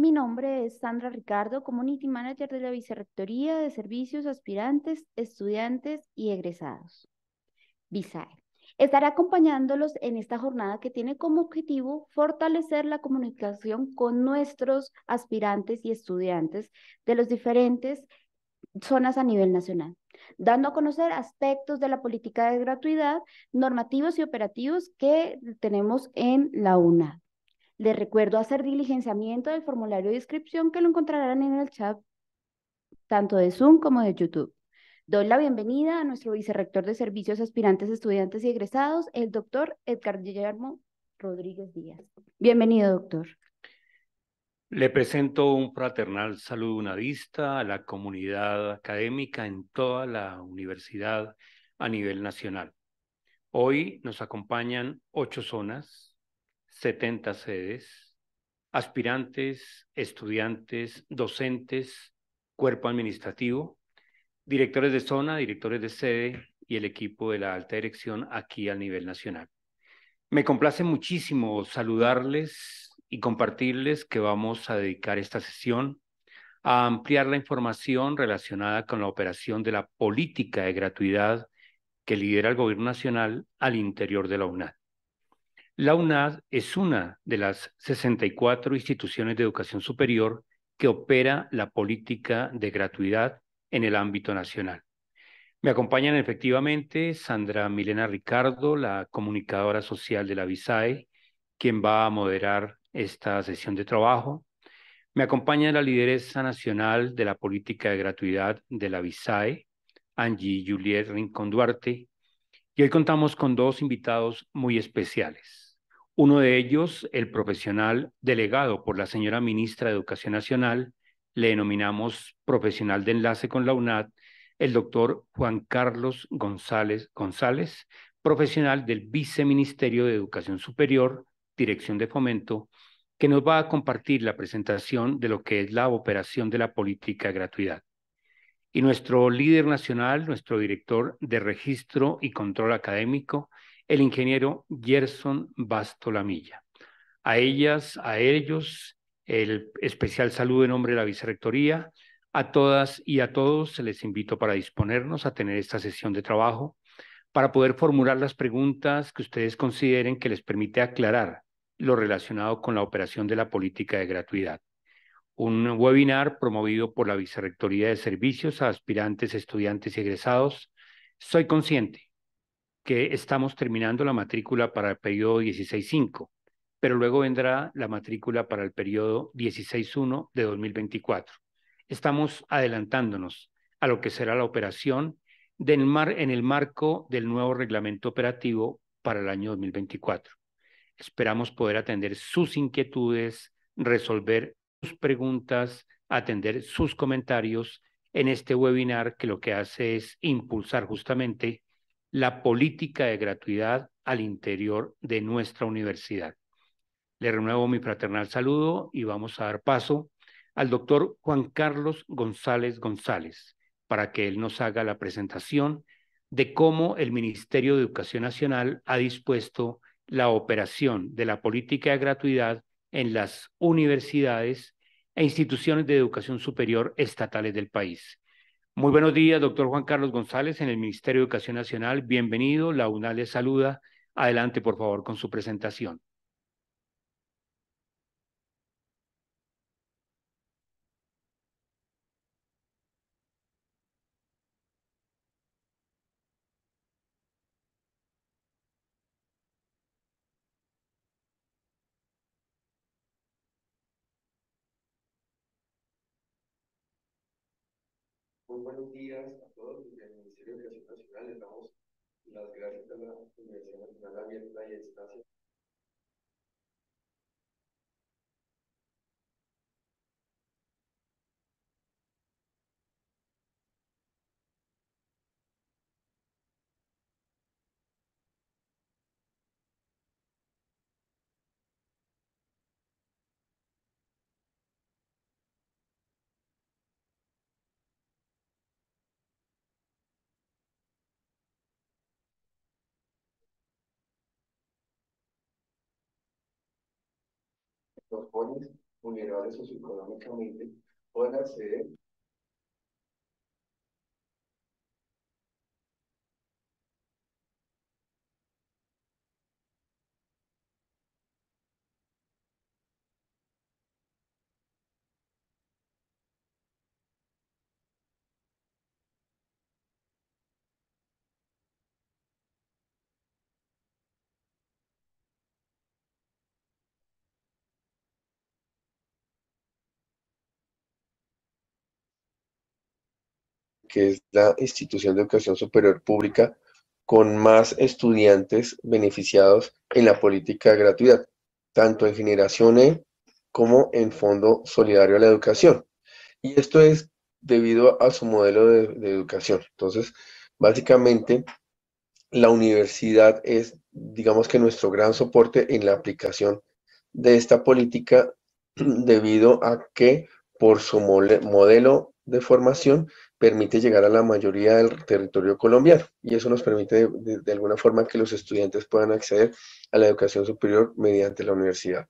Mi nombre es Sandra Ricardo, Community Manager de la Vicerrectoría de Servicios Aspirantes, Estudiantes y Egresados. VISAE. Estaré acompañándolos en esta jornada que tiene como objetivo fortalecer la comunicación con nuestros aspirantes y estudiantes de las diferentes zonas a nivel nacional, dando a conocer aspectos de la política de gratuidad, normativos y operativos que tenemos en la UNAD. Les recuerdo hacer diligenciamiento del formulario de inscripción que lo encontrarán en el chat tanto de Zoom como de YouTube. Doy la bienvenida a nuestro vicerrector de servicios aspirantes, estudiantes y egresados, el doctor Edgar Guillermo Rodríguez Díaz. Bienvenido, doctor. Le presento un fraternal saludo unadista a la comunidad académica en toda la universidad a nivel nacional. Hoy nos acompañan ocho zonas 70 sedes, aspirantes, estudiantes, docentes, cuerpo administrativo, directores de zona, directores de sede y el equipo de la alta dirección aquí al nivel nacional. Me complace muchísimo saludarles y compartirles que vamos a dedicar esta sesión a ampliar la información relacionada con la operación de la política de gratuidad que lidera el Gobierno Nacional al interior de la UNAD. La UNAD es una de las 64 instituciones de educación superior que opera la política de gratuidad en el ámbito nacional. Me acompañan efectivamente Sandra Milena Ricardo, la comunicadora social de la VISAE, quien va a moderar esta sesión de trabajo. Me acompaña la lideresa nacional de la política de gratuidad de la VISAE, Angie Juliet Rincón Duarte. Y hoy contamos con dos invitados muy especiales. Uno de ellos, el profesional delegado por la señora ministra de Educación Nacional, le denominamos profesional de enlace con la UNAD, el doctor Juan Carlos González González, profesional del Viceministerio de Educación Superior, Dirección de Fomento, que nos va a compartir la presentación de lo que es la operación de la política de gratuidad. Y nuestro líder nacional, nuestro director de registro y control académico, el ingeniero Gerson Bastolamilla. A ellas, a ellos, el especial saludo en nombre de la vicerrectoría. A todas y a todos se les invito para disponernos a tener esta sesión de trabajo, para poder formular las preguntas que ustedes consideren que les permite aclarar lo relacionado con la operación de la política de gratuidad. Un webinar promovido por la Vicerrectoría de Servicios a aspirantes, estudiantes y egresados. Soy consciente que estamos terminando la matrícula para el periodo 16.5, pero luego vendrá la matrícula para el periodo 16.1 de 2024. Estamos adelantándonos a lo que será la operación del mar, en el marco del nuevo reglamento operativo para el año 2024. Esperamos poder atender sus inquietudes, resolver sus preguntas, atender sus comentarios en este webinar que lo que hace es impulsar justamente la política de gratuidad al interior de nuestra universidad. Le renuevo mi fraternal saludo y vamos a dar paso al doctor Juan Carlos González González para que él nos haga la presentación de cómo el Ministerio de Educación Nacional ha dispuesto la operación de la política de gratuidad en las universidades e instituciones de educación superior estatales del país. Muy buenos días, doctor Juan Carlos González, en el Ministerio de Educación Nacional. Bienvenido, la UNAL le saluda. Adelante, por favor, con su presentación. Gracias. los jóvenes vulnerables socioeconómicamente pueden acceder que es la institución de educación superior pública con más estudiantes beneficiados en la política de gratuidad, tanto en Generación E como en Fondo Solidario a la Educación. Y esto es debido a su modelo de, de educación. Entonces, básicamente, la universidad es, digamos que nuestro gran soporte en la aplicación de esta política debido a que por su modelo de formación permite llegar a la mayoría del territorio colombiano y eso nos permite de, alguna forma que los estudiantes puedan acceder a la educación superior mediante la universidad.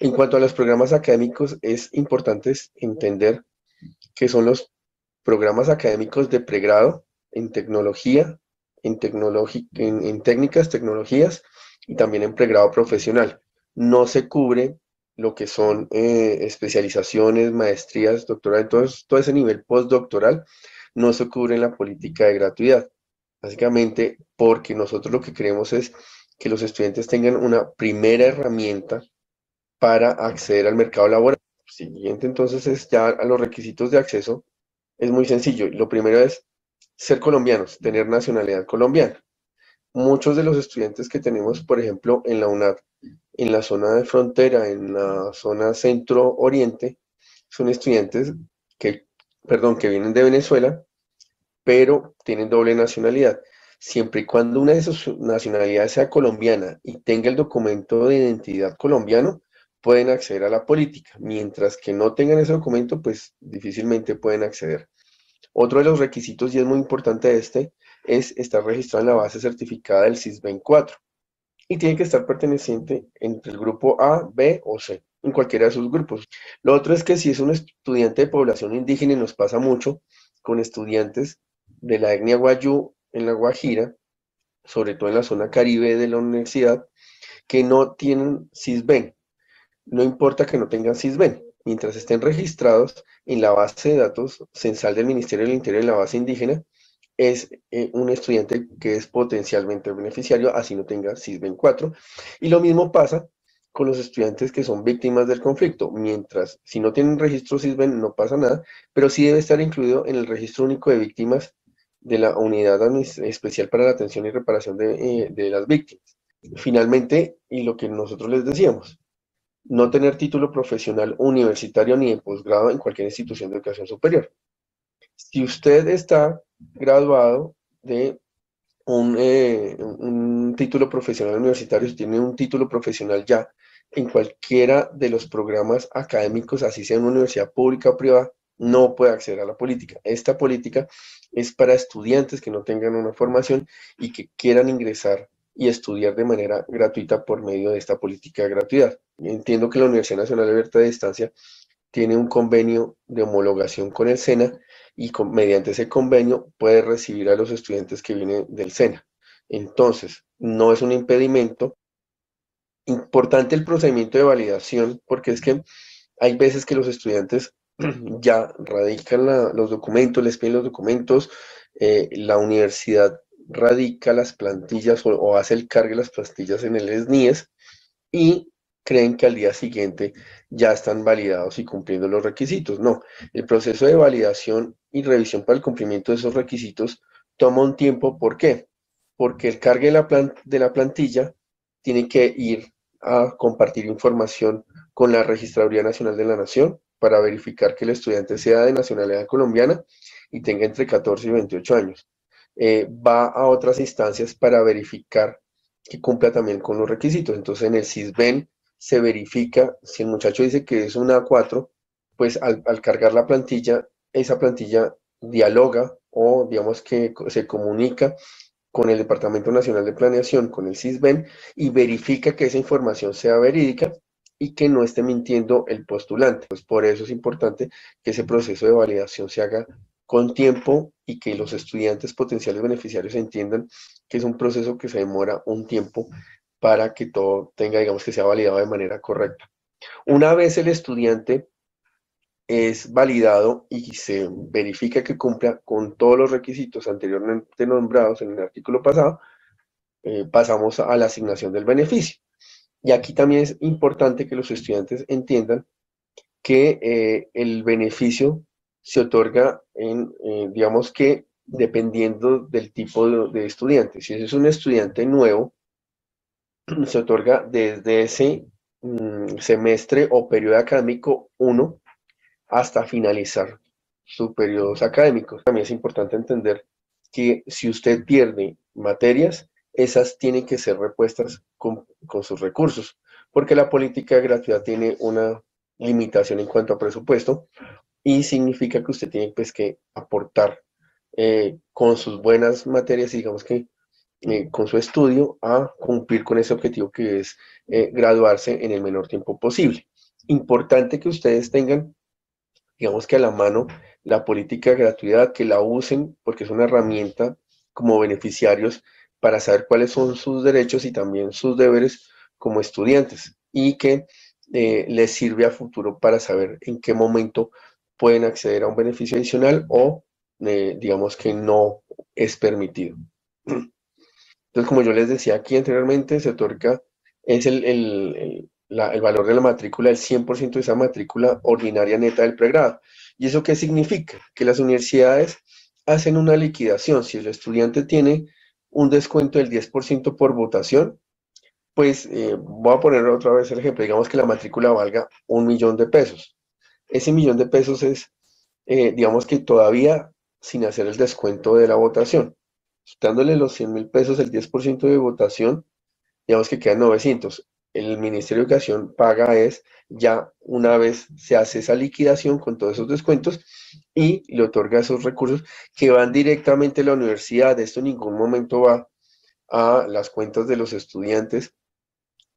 En cuanto a los programas académicos, es importante entender que son los programas académicos de pregrado en tecnología, en, en técnicas, tecnologías y también en pregrado profesional. No se cubre lo que son eh, especializaciones, maestrías, doctoral, todo, todo ese nivel postdoctoral no se cubre en la política de gratuidad. Básicamente porque nosotros lo que queremos es que los estudiantes tengan una primera herramienta para acceder al mercado laboral. siguiente entonces es ya a los requisitos de acceso. Es muy sencillo. Lo primero es ser colombianos, tener nacionalidad colombiana muchos de los estudiantes que tenemos, por ejemplo, en la UNAD, en la zona de frontera, en la zona centro-oriente, son estudiantes que, perdón, que vienen de Venezuela, pero tienen doble nacionalidad. Siempre y cuando una de sus nacionalidades sea colombiana y tenga el documento de identidad colombiano, pueden acceder a la política. Mientras que no tengan ese documento, pues difícilmente pueden acceder. Otro de los requisitos, y es muy importante este, es estar registrado en la base certificada del SISBEN 4 y tiene que estar perteneciente entre el grupo A, B o C, en cualquiera de sus grupos. Lo otro es que si es un estudiante de población indígena, y nos pasa mucho con estudiantes de la etnia Guayú en la Guajira, sobre todo en la zona caribe de la universidad, que no tienen CISBEN. No importa que no tengan CISBEN, mientras estén registrados en la base de datos censal del Ministerio del Interior en la base indígena, es eh, un estudiante que es potencialmente beneficiario, así no tenga SISBEN 4. Y lo mismo pasa con los estudiantes que son víctimas del conflicto. Mientras, si no tienen registro SISBEN, no pasa nada, pero sí debe estar incluido en el registro único de víctimas de la Unidad Especial para la Atención y Reparación de, eh, de las Víctimas. Finalmente, y lo que nosotros les decíamos, no tener título profesional universitario ni de posgrado en cualquier institución de educación superior. Si usted está graduado de eh, un, título profesional universitario, tiene un título profesional ya en cualquiera de los programas académicos, así sea en una universidad pública o privada, no puede acceder a la política. Esta política es para estudiantes que no tengan una formación y que quieran ingresar y estudiar de manera gratuita por medio de esta política de gratuidad. Entiendo que la Universidad Nacional Abierta de Distancia tiene un convenio de homologación con el SENA y mediante ese convenio puede recibir a los estudiantes que vienen del SENA. Entonces, no es un impedimento. Importante el procedimiento de validación porque es que hay veces que los estudiantes ya radican los documentos, les piden los documentos, eh, la universidad radica las plantillas o, hace el cargo de las plantillas en el SNIES e y creen que al día siguiente ya están validados y cumpliendo los requisitos. No, el proceso de validación y revisión para el cumplimiento de esos requisitos toma un tiempo. ¿Por qué? Porque el cargue de la, de la plantilla tiene que ir a compartir información con la Registraduría Nacional de la Nación para verificar que el estudiante sea de nacionalidad colombiana y tenga entre 14 y 28 años. Eh, va a otras instancias para verificar que cumpla también con los requisitos. Entonces, en el CISBEN se verifica, si el muchacho dice que es una A4, pues al, cargar la plantilla, esa plantilla dialoga o digamos que se comunica con el Departamento Nacional de Planeación, con el CISBEN, y verifica que esa información sea verídica y que no esté mintiendo el postulante. Pues por eso es importante que ese proceso de validación se haga con tiempo y que los estudiantes potenciales beneficiarios entiendan que es un proceso que se demora un tiempo para que todo tenga, digamos, que sea validado de manera correcta. Una vez el estudiante es validado y se verifica que cumpla con todos los requisitos anteriormente nombrados en el artículo pasado, eh, pasamos a la asignación del beneficio. Y aquí también es importante que los estudiantes entiendan que eh, el beneficio se otorga en, eh, digamos que dependiendo del tipo de, estudiante. Si es un estudiante nuevo, se otorga desde ese mm, semestre o periodo académico 1 hasta finalizar sus periodos académicos. También es importante entender que si usted pierde materias, esas tienen que ser repuestas con, sus recursos, porque la política de gratuidad tiene una limitación en cuanto a presupuesto y significa que usted tiene pues, que aportar eh, con sus buenas materias, digamos que eh, con su estudio a cumplir con ese objetivo que es eh, graduarse en el menor tiempo posible. Importante que ustedes tengan, digamos que a la mano, la política de gratuidad, que la usen porque es una herramienta como beneficiarios para saber cuáles son sus derechos y también sus deberes como estudiantes y que eh, les sirve a futuro para saber en qué momento pueden acceder a un beneficio adicional o digamos que no es permitido. Entonces, como yo les decía aquí anteriormente, se otorga, es el, valor de la matrícula, el 100% de esa matrícula ordinaria neta del pregrado. ¿Y eso qué significa? Que las universidades hacen una liquidación. Si el estudiante tiene un descuento del 10% por votación, pues eh, voy a poner otra vez el ejemplo. Digamos que la matrícula valga un millón de pesos. Ese millón de pesos es, eh, digamos que todavía sin hacer el descuento de la votación quitándole los 100 mil pesos, el 10% de votación, digamos que quedan 900. El Ministerio de Educación paga es ya una vez se hace esa liquidación con todos esos descuentos y le otorga esos recursos que van directamente a la universidad. Esto en ningún momento va a las cuentas de los estudiantes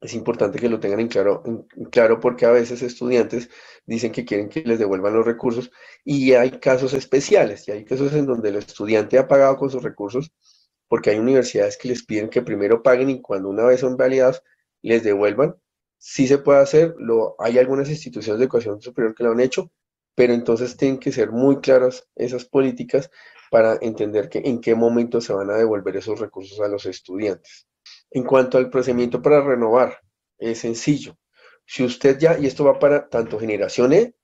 es importante que lo tengan en claro, claro porque a veces estudiantes dicen que quieren que les devuelvan los recursos y hay casos especiales y hay casos en donde el estudiante ha pagado con sus recursos porque hay universidades que les piden que primero paguen y cuando una vez son validados les devuelvan. Sí se puede hacer, lo, hay algunas instituciones de educación superior que lo han hecho, pero entonces tienen que ser muy claras esas políticas para entender que en qué momento se van a devolver esos recursos a los estudiantes. En cuanto al procedimiento para renovar, es sencillo. Si usted ya, y esto va para tanto Generación E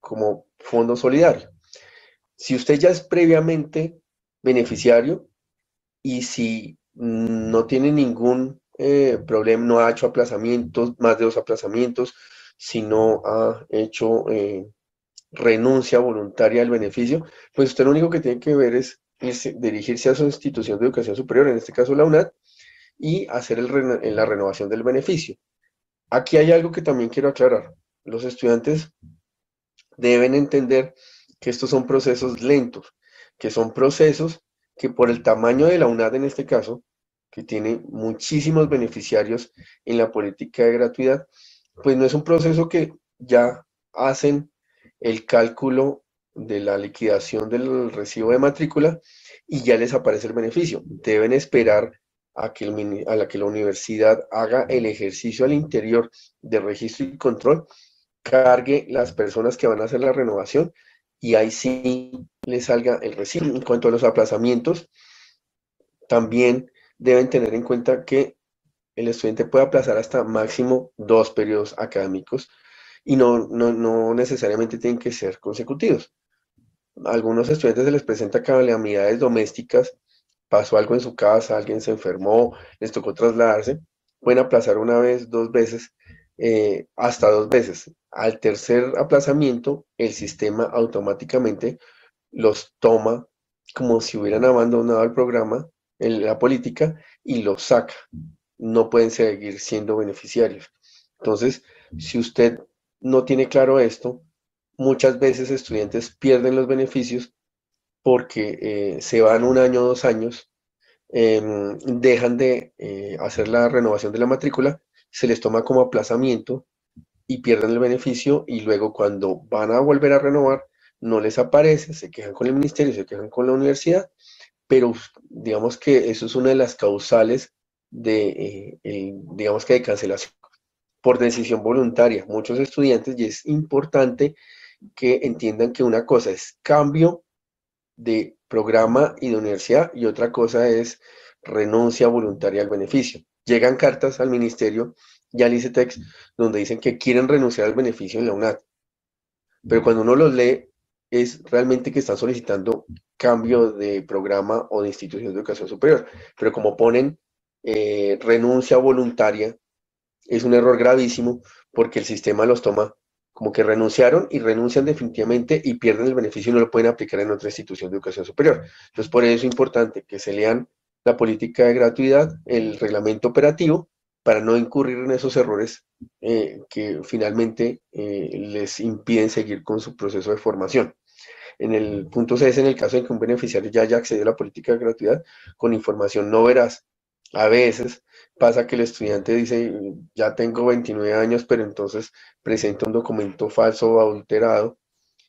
como Fondo Solidario, si usted ya es previamente beneficiario y si no tiene ningún eh, problema, no ha hecho aplazamientos, más de dos aplazamientos, si no ha hecho eh, renuncia voluntaria al beneficio, pues usted lo único que tiene que ver es, es dirigirse a su institución de educación superior, en este caso la UNAT y hacer en la renovación del beneficio. Aquí hay algo que también quiero aclarar. Los estudiantes deben entender que estos son procesos lentos, que son procesos que por el tamaño de la UNAD en este caso, que tiene muchísimos beneficiarios en la política de gratuidad, pues no es un proceso que ya hacen el cálculo de la liquidación del recibo de matrícula y ya les aparece el beneficio. Deben esperar a que, a la que la universidad haga el ejercicio al interior de registro y control, cargue las personas que van a hacer la renovación y ahí sí le salga el recibo. En cuanto a los aplazamientos, también deben tener en cuenta que el estudiante puede aplazar hasta máximo dos periodos académicos y no, necesariamente tienen que ser consecutivos. algunos estudiantes se les presenta calamidades domésticas pasó algo en su casa, alguien se enfermó, les tocó trasladarse, pueden aplazar una vez, dos veces, eh, hasta dos veces. Al tercer aplazamiento, el sistema automáticamente los toma como si hubieran abandonado el programa, la política, y los saca. No pueden seguir siendo beneficiarios. Entonces, si usted no tiene claro esto, muchas veces estudiantes pierden los beneficios porque eh, se van un año o dos años, em, dejan de eh, hacer la renovación de la matrícula, se les toma como aplazamiento y pierden el beneficio y luego cuando van a volver a renovar, no les aparece, se quejan con el ministerio, se quejan con la universidad, pero digamos que eso es una de las causales de, eh, digamos que de cancelación por decisión voluntaria. Muchos estudiantes y es importante que entiendan que una cosa es cambio de programa y de universidad y otra cosa es renuncia voluntaria al beneficio. Llegan cartas al ministerio y al ICETEX donde dicen que quieren renunciar al beneficio en la UNAD. Pero cuando uno los lee, es realmente que están solicitando cambio de programa o de institución de educación superior. Pero como ponen eh, renuncia voluntaria, es un error gravísimo porque el sistema los toma como que renunciaron y renuncian definitivamente y pierden el beneficio y no lo pueden aplicar en otra institución de educación superior. Entonces, por eso es importante que se lean la política de gratuidad, el reglamento operativo, para no incurrir en esos errores eh, que finalmente eh, les impiden seguir con su proceso de formación. En el punto C es en el caso de que un beneficiario ya haya accedido a la política de gratuidad con información no veraz. A veces pasa que el estudiante dice, ya tengo 29 años, pero entonces presenta un documento falso o adulterado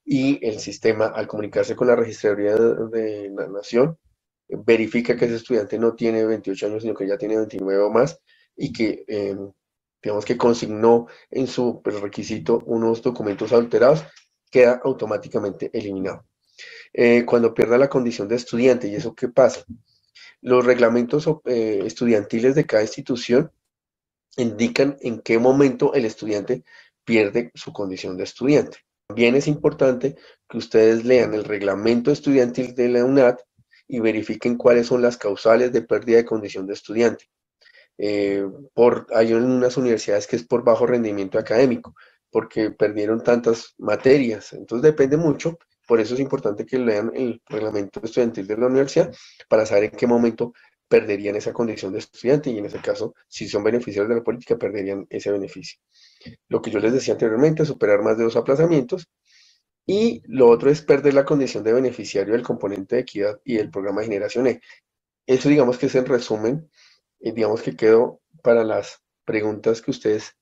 y el sistema, al comunicarse con la registraduría de la nación, verifica que ese estudiante no tiene 28 años, sino que ya tiene 29 o más y que, em, digamos que consignó en su pues, requisito unos documentos adulterados, queda automáticamente eliminado. Eh, cuando pierda la condición de estudiante, ¿y eso qué pasa? Los reglamentos eh, estudiantiles de cada institución indican en qué momento el estudiante pierde su condición de estudiante. También es importante que ustedes lean el reglamento estudiantil de la UNAD y verifiquen cuáles son las causales de pérdida de condición de estudiante. Eh, por, hay unas universidades que es por bajo rendimiento académico, porque perdieron tantas materias. Entonces depende mucho por eso es importante que lean el reglamento estudiantil de la universidad para saber en qué momento perderían esa condición de estudiante y en ese caso, si son beneficiarios de la política, perderían ese beneficio. Lo que yo les decía anteriormente, superar más de dos aplazamientos y lo otro es perder la condición de beneficiario del componente de equidad y del programa de Generación E. Eso digamos que es el resumen, digamos que quedó para las preguntas que ustedes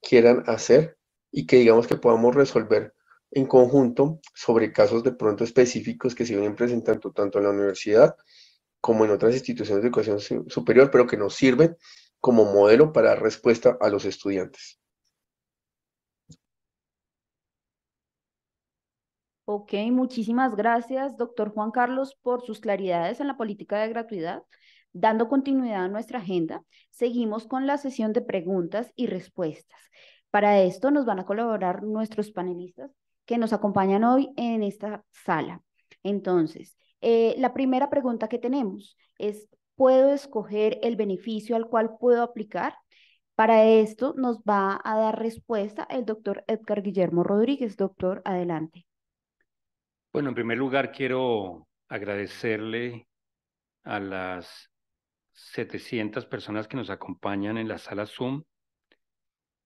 quieran hacer y que digamos que podamos resolver en conjunto sobre casos de pronto específicos que se vienen presentando tanto en la universidad como en otras instituciones de educación superior, pero que nos sirven como modelo para dar respuesta a los estudiantes. Ok, muchísimas gracias, doctor Juan Carlos, por sus claridades en la política de gratuidad. Dando continuidad a nuestra agenda, seguimos con la sesión de preguntas y respuestas. Para esto nos van a colaborar nuestros panelistas que nos acompañan hoy en esta sala. Entonces, eh, la primera pregunta que tenemos es, ¿puedo escoger el beneficio al cual puedo aplicar? Para esto nos va a dar respuesta el doctor Edgar Guillermo Rodríguez. Doctor, adelante. Bueno, en primer lugar quiero agradecerle a las 700 personas que nos acompañan en la sala Zoom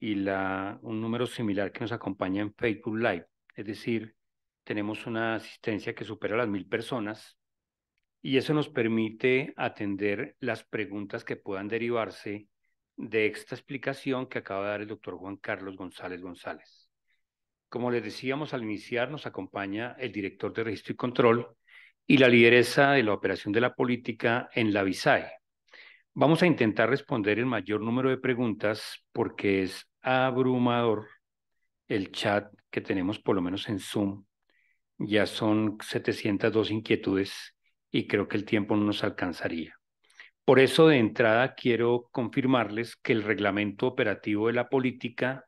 y la, un número similar que nos acompaña en Facebook Live es decir, tenemos una asistencia que supera las mil personas y eso nos permite atender las preguntas que puedan derivarse de esta explicación que acaba de dar el doctor Juan Carlos González González. Como les decíamos al iniciar, nos acompaña el director de registro y control y la lideresa de la operación de la política en la VISAE. Vamos a intentar responder el mayor número de preguntas porque es abrumador el chat que tenemos por lo menos en Zoom. Ya son 702 inquietudes y creo que el tiempo no nos alcanzaría. Por eso de entrada quiero confirmarles que el reglamento operativo de la política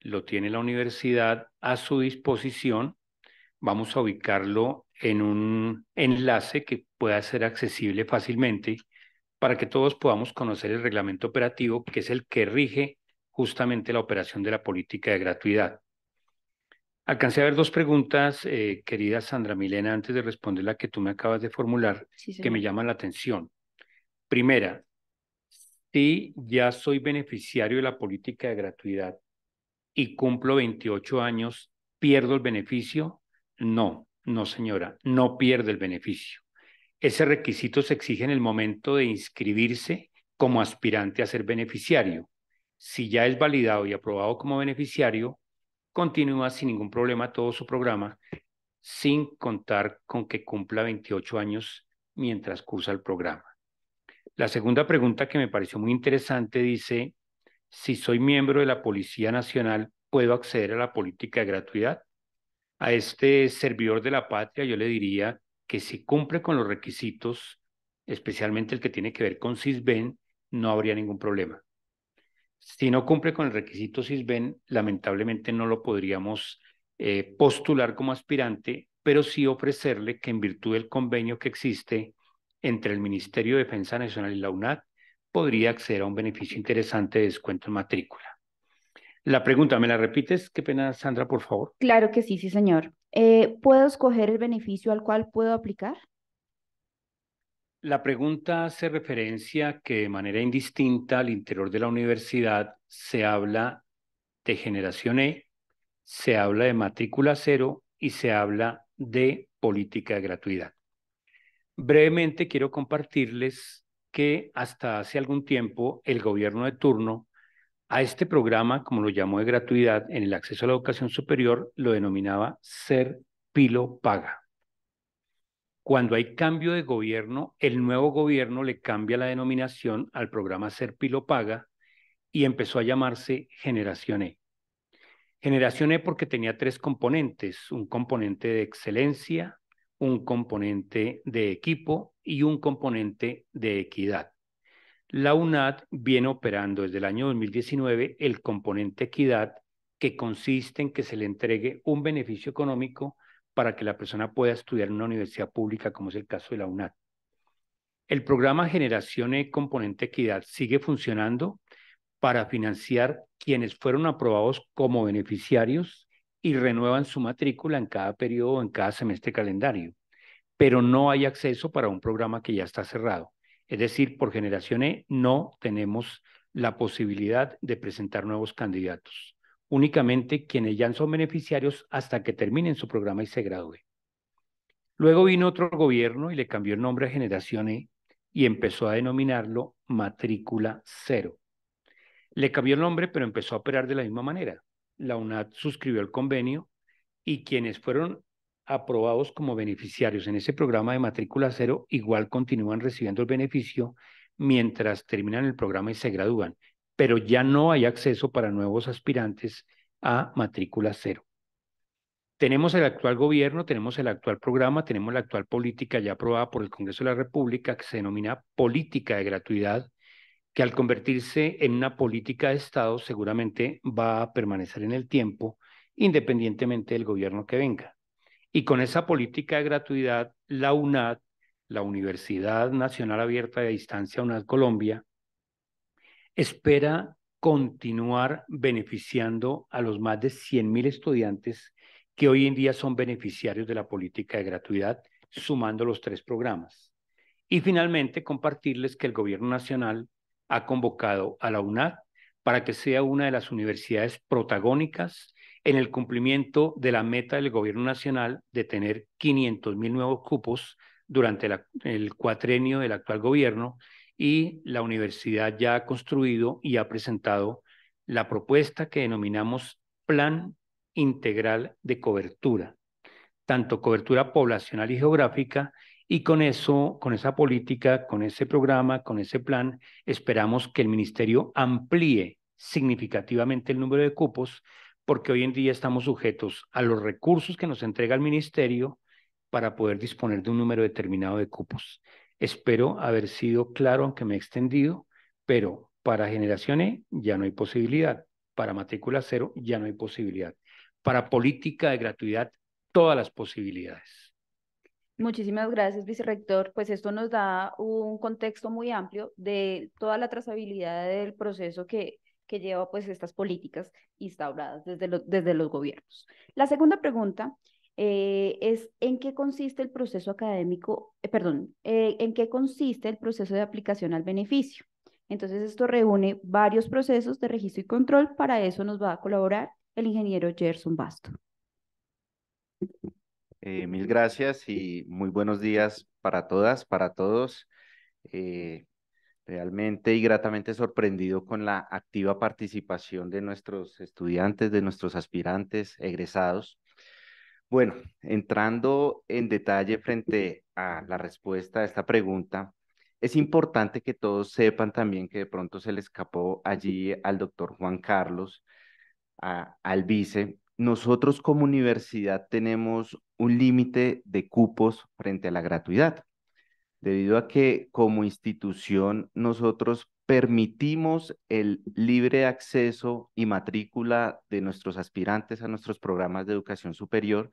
lo tiene la universidad a su disposición. Vamos a ubicarlo en un enlace que pueda ser accesible fácilmente para que todos podamos conocer el reglamento operativo que es el que rige justamente la operación de la política de gratuidad. Alcancé a ver dos preguntas, eh, querida Sandra Milena, antes de responder la que tú me acabas de formular, que me llama la atención. Primera, si ya soy beneficiario de la política de gratuidad y cumplo 28 años, ¿pierdo el beneficio? No, no señora, no pierde el beneficio. Ese requisito se exige en el momento de inscribirse como aspirante a ser beneficiario. Si ya es validado y aprobado como beneficiario, continúa sin ningún problema todo su programa, sin contar con que cumpla 28 años mientras cursa el programa. La segunda pregunta que me pareció muy interesante dice, si soy miembro de la Policía Nacional, ¿puedo acceder a la política de gratuidad? A este servidor de la patria yo le diría que si cumple con los requisitos, especialmente el que tiene que ver con CISBEN, no habría ningún problema si no cumple con el requisito CISBEN, lamentablemente no lo podríamos eh, postular como aspirante, pero sí ofrecerle que en virtud del convenio que existe entre el Ministerio de Defensa Nacional y la UNAD, podría acceder a un beneficio interesante de descuento en matrícula. La pregunta, ¿me la repites? Qué pena, Sandra, por favor. Claro que sí, sí, señor. Eh, ¿Puedo escoger el beneficio al cual puedo aplicar? La pregunta hace referencia que de manera indistinta al interior de la universidad se habla de generación E, se habla de matrícula cero y se habla de política de gratuidad. Brevemente quiero compartirles que hasta hace algún tiempo el gobierno de turno a este programa, como lo llamó de gratuidad en el acceso a la educación superior, lo denominaba Ser Pilo Paga cuando hay cambio de gobierno, el nuevo gobierno le cambia la denominación al programa Serpilo Paga y empezó a llamarse Generación E. Generación E porque tenía tres componentes, un componente de excelencia, un componente de equipo y un componente de equidad. La UNAD viene operando desde el año 2019 el componente equidad que consiste en que se le entregue un beneficio económico para que la persona pueda estudiar en una universidad pública, como es el caso de la UNAT. El programa Generación E Componente Equidad sigue funcionando para financiar quienes fueron aprobados como beneficiarios y renuevan su matrícula en cada periodo, en cada semestre calendario, pero no hay acceso para un programa que ya está cerrado. Es decir, por Generación E no tenemos la posibilidad de presentar nuevos candidatos únicamente quienes ya son beneficiarios hasta que terminen su programa y se gradúen. Luego vino otro gobierno y le cambió el nombre a Generación E y empezó a denominarlo matrícula cero. Le cambió el nombre, pero empezó a operar de la misma manera. La UNAD suscribió el convenio y quienes fueron aprobados como beneficiarios en ese programa de matrícula cero igual continúan recibiendo el beneficio mientras terminan el programa y se gradúan pero ya no hay acceso para nuevos aspirantes a matrícula cero. Tenemos el actual gobierno, tenemos el actual programa, tenemos la actual política ya aprobada por el Congreso de la República que se denomina política de gratuidad, que al convertirse en una política de Estado seguramente va a permanecer en el tiempo independientemente del gobierno que venga. Y con esa política de gratuidad, la UNAD, la Universidad Nacional Abierta de Distancia UNAD Colombia, espera continuar beneficiando a los más de 100.000 estudiantes que hoy en día son beneficiarios de la política de gratuidad, sumando los tres programas. Y finalmente, compartirles que el Gobierno Nacional ha convocado a la UNAD para que sea una de las universidades protagónicas en el cumplimiento de la meta del Gobierno Nacional de tener 500.000 nuevos cupos durante el cuatrenio del actual gobierno y la universidad ya ha construido y ha presentado la propuesta que denominamos Plan Integral de Cobertura, tanto cobertura poblacional y geográfica, y con eso, con esa política, con ese programa, con ese plan, esperamos que el ministerio amplíe significativamente el número de cupos, porque hoy en día estamos sujetos a los recursos que nos entrega el ministerio para poder disponer de un número determinado de cupos. Espero haber sido claro, aunque me he extendido, pero para generación E ya no hay posibilidad, para matrícula cero ya no hay posibilidad, para política de gratuidad todas las posibilidades. Muchísimas gracias, vicerrector. Pues esto nos da un contexto muy amplio de toda la trazabilidad del proceso que, que lleva pues estas políticas instauradas desde, desde los gobiernos. La segunda pregunta eh, es en qué consiste el proceso académico, eh, perdón, eh, en qué consiste el proceso de aplicación al beneficio. Entonces, esto reúne varios procesos de registro y control. Para eso nos va a colaborar el ingeniero Gerson Basto. mil gracias y muy buenos días para todas, para todos. Realmente y gratamente sorprendido con la activa participación de nuestros estudiantes, de nuestros aspirantes, egresados. Bueno, entrando en detalle frente a la respuesta a esta pregunta, es importante que todos sepan también que de pronto se le escapó allí al doctor Juan Carlos, al vice. Nosotros como universidad tenemos un límite de cupos frente a la gratuidad, debido a que como institución nosotros permitimos el libre acceso y matrícula de nuestros aspirantes a nuestros programas de educación superior,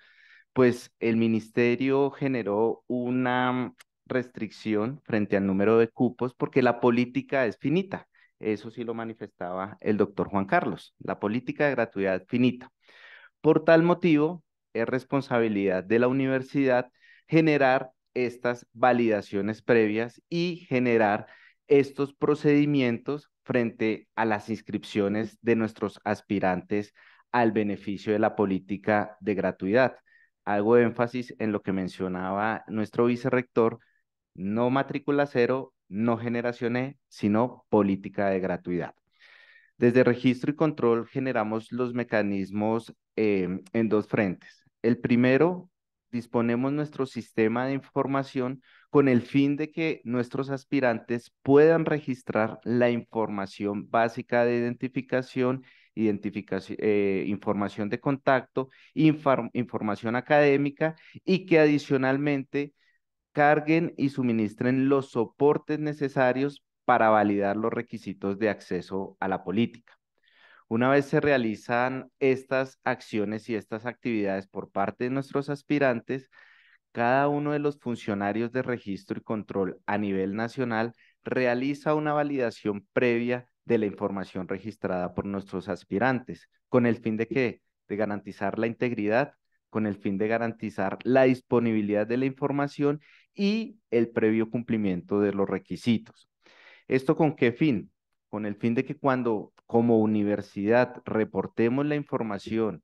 pues el ministerio generó una restricción frente al número de cupos porque la política es finita. Eso sí lo manifestaba el doctor Juan Carlos. La política de gratuidad finita. Por tal motivo, es responsabilidad de la universidad generar estas validaciones previas y generar estos procedimientos frente a las inscripciones de nuestros aspirantes al beneficio de la política de gratuidad. Hago énfasis en lo que mencionaba nuestro vicerrector, no matrícula cero, no generación E, sino política de gratuidad. Desde registro y control generamos los mecanismos em, en dos frentes. El primero disponemos nuestro sistema de información con el fin de que nuestros aspirantes puedan registrar la información básica de identificación, eh, información de contacto, información académica y que adicionalmente carguen y suministren los soportes necesarios para validar los requisitos de acceso a la política. Una vez se realizan estas acciones y estas actividades por parte de nuestros aspirantes, cada uno de los funcionarios de registro y control a nivel nacional realiza una validación previa de la información registrada por nuestros aspirantes, con el fin de que De garantizar la integridad, con el fin de garantizar la disponibilidad de la información y el previo cumplimiento de los requisitos. ¿Esto con qué fin? con el fin de que cuando como universidad reportemos la información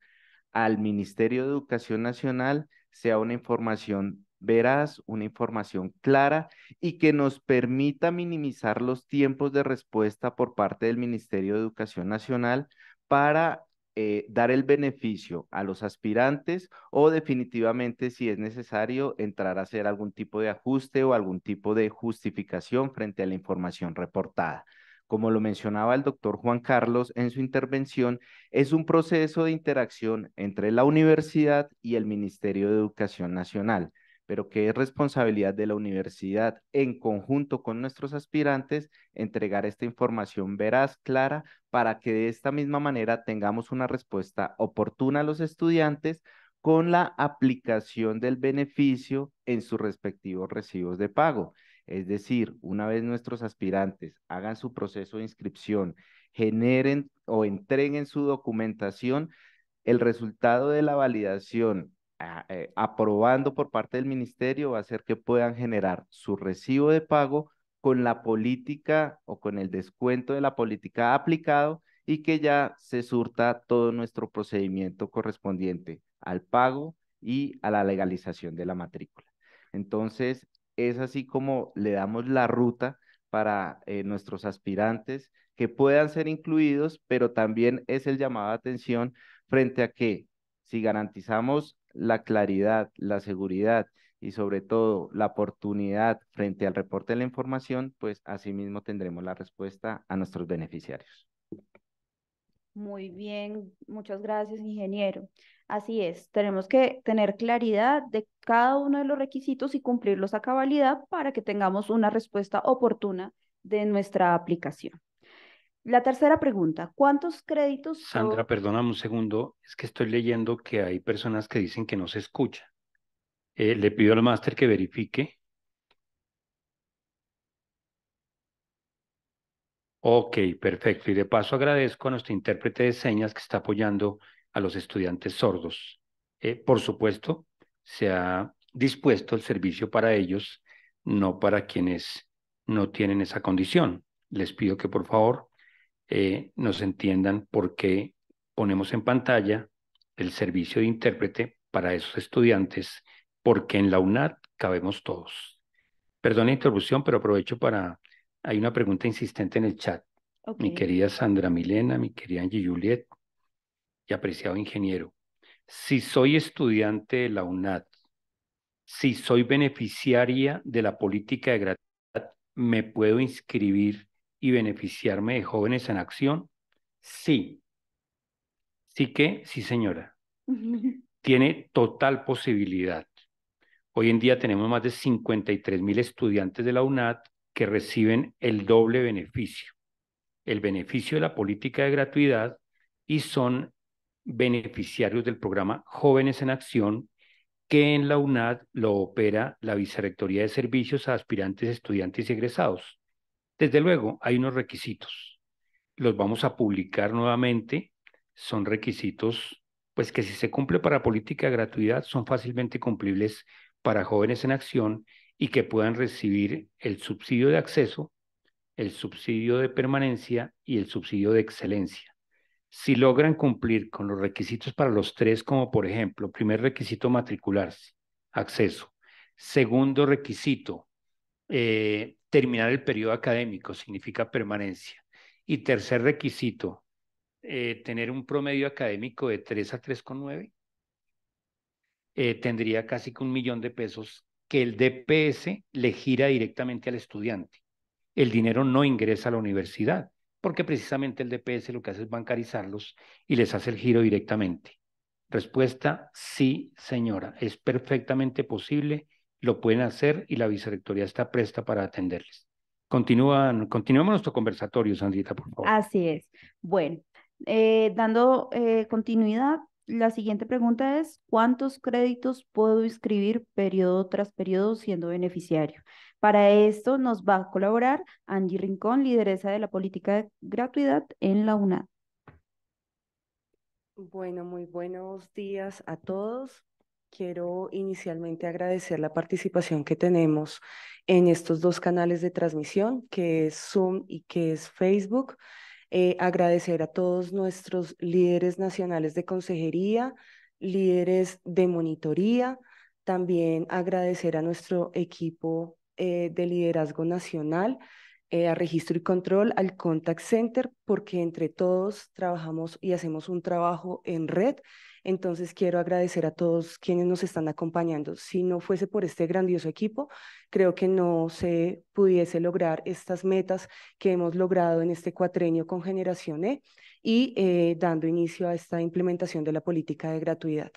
al Ministerio de Educación Nacional, sea una información veraz, una información clara y que nos permita minimizar los tiempos de respuesta por parte del Ministerio de Educación Nacional para eh, dar el beneficio a los aspirantes o definitivamente si es necesario entrar a hacer algún tipo de ajuste o algún tipo de justificación frente a la información reportada como lo mencionaba el doctor Juan Carlos en su intervención, es un proceso de interacción entre la universidad y el Ministerio de Educación Nacional, pero que es responsabilidad de la universidad en conjunto con nuestros aspirantes entregar esta información veraz, clara, para que de esta misma manera tengamos una respuesta oportuna a los estudiantes con la aplicación del beneficio en sus respectivos recibos de pago. Es decir, una vez nuestros aspirantes hagan su proceso de inscripción, generen o entreguen su documentación, el resultado de la validación ah, eh, aprobando por parte del ministerio va a ser que puedan generar su recibo de pago con la política o con el descuento de la política aplicado y que ya se surta todo nuestro procedimiento correspondiente al pago y a la legalización de la matrícula. Entonces, es así como le damos la ruta para eh, nuestros aspirantes que puedan ser incluidos, pero también es el llamado a atención frente a que si garantizamos la claridad, la seguridad y sobre todo la oportunidad frente al reporte de la información, pues asimismo tendremos la respuesta a nuestros beneficiarios. Muy bien, muchas gracias, ingeniero. Así es, tenemos que tener claridad de cada uno de los requisitos y cumplirlos a cabalidad para que tengamos una respuesta oportuna de nuestra aplicación. La tercera pregunta, ¿cuántos créditos? Sandra, perdóname un segundo, es que estoy leyendo que hay personas que dicen que no se escucha. Eh, le pido al máster que verifique. Ok, perfecto. Y de paso agradezco a nuestro intérprete de señas que está apoyando a los estudiantes sordos. Eh, por supuesto, se ha dispuesto el servicio para ellos, no para quienes no tienen esa condición. Les pido que por favor eh, nos entiendan por qué ponemos en pantalla el servicio de intérprete para esos estudiantes, porque en la UNAD cabemos todos. Perdón la interrupción, pero aprovecho para... Hay una pregunta insistente en el chat. Mi querida Sandra Milena, mi querida Angie Juliet, y apreciado ingeniero, si soy estudiante de la UNAD, si soy beneficiaria de la política de gratuidad, ¿me puedo inscribir y beneficiarme de Jóvenes en Acción? Sí. Sí que, sí señora. Tiene total posibilidad. Hoy en día tenemos más de 53 mil estudiantes de la UNAD que reciben el doble beneficio. El beneficio de la política de gratuidad y son beneficiarios del programa Jóvenes en Acción, que en la UNAD lo opera la Vicerrectoría de Servicios a aspirantes, estudiantes y egresados. Desde luego, hay unos requisitos. Los vamos a publicar nuevamente. Son requisitos, pues que si se cumple para política de gratuidad, son fácilmente cumplibles para jóvenes en acción y que puedan recibir el subsidio de acceso, el subsidio de permanencia y el subsidio de excelencia si logran cumplir con los requisitos para los tres, como por ejemplo, primer requisito, matricularse, acceso. Segundo requisito, eh, terminar el periodo académico, significa permanencia. Y tercer requisito, eh, tener un promedio académico de 3 a 3,9, eh, tendría casi que un millón de pesos que el DPS le gira directamente al estudiante. El dinero no ingresa a la universidad porque precisamente el DPS lo que hace es bancarizarlos y les hace el giro directamente. Respuesta, sí, señora, es perfectamente posible, lo pueden hacer y la vicerrectoría está presta para atenderles. Continúan, continuemos nuestro conversatorio, Sandrita, por favor. Así es. Bueno, eh, dando eh, continuidad, la siguiente pregunta es, ¿cuántos créditos puedo inscribir periodo tras periodo siendo beneficiario? Para esto nos va a colaborar Angie Rincón, lideresa de la política de gratuidad en la UNAD. Bueno, muy buenos días a todos. Quiero inicialmente agradecer la participación que tenemos en estos dos canales de transmisión, que es Zoom y que es Facebook. Eh, agradecer a todos nuestros líderes nacionales de consejería, líderes de monitoría, también agradecer a nuestro equipo eh, de liderazgo nacional, eh, a registro y control, al contact center, porque entre todos trabajamos y hacemos un trabajo en red entonces quiero agradecer a todos quienes nos están acompañando. Si no fuese por este grandioso equipo, creo que no se pudiese lograr estas metas que hemos logrado en este cuatrenio con Generación E y eh, dando inicio a esta implementación de la política de gratuidad.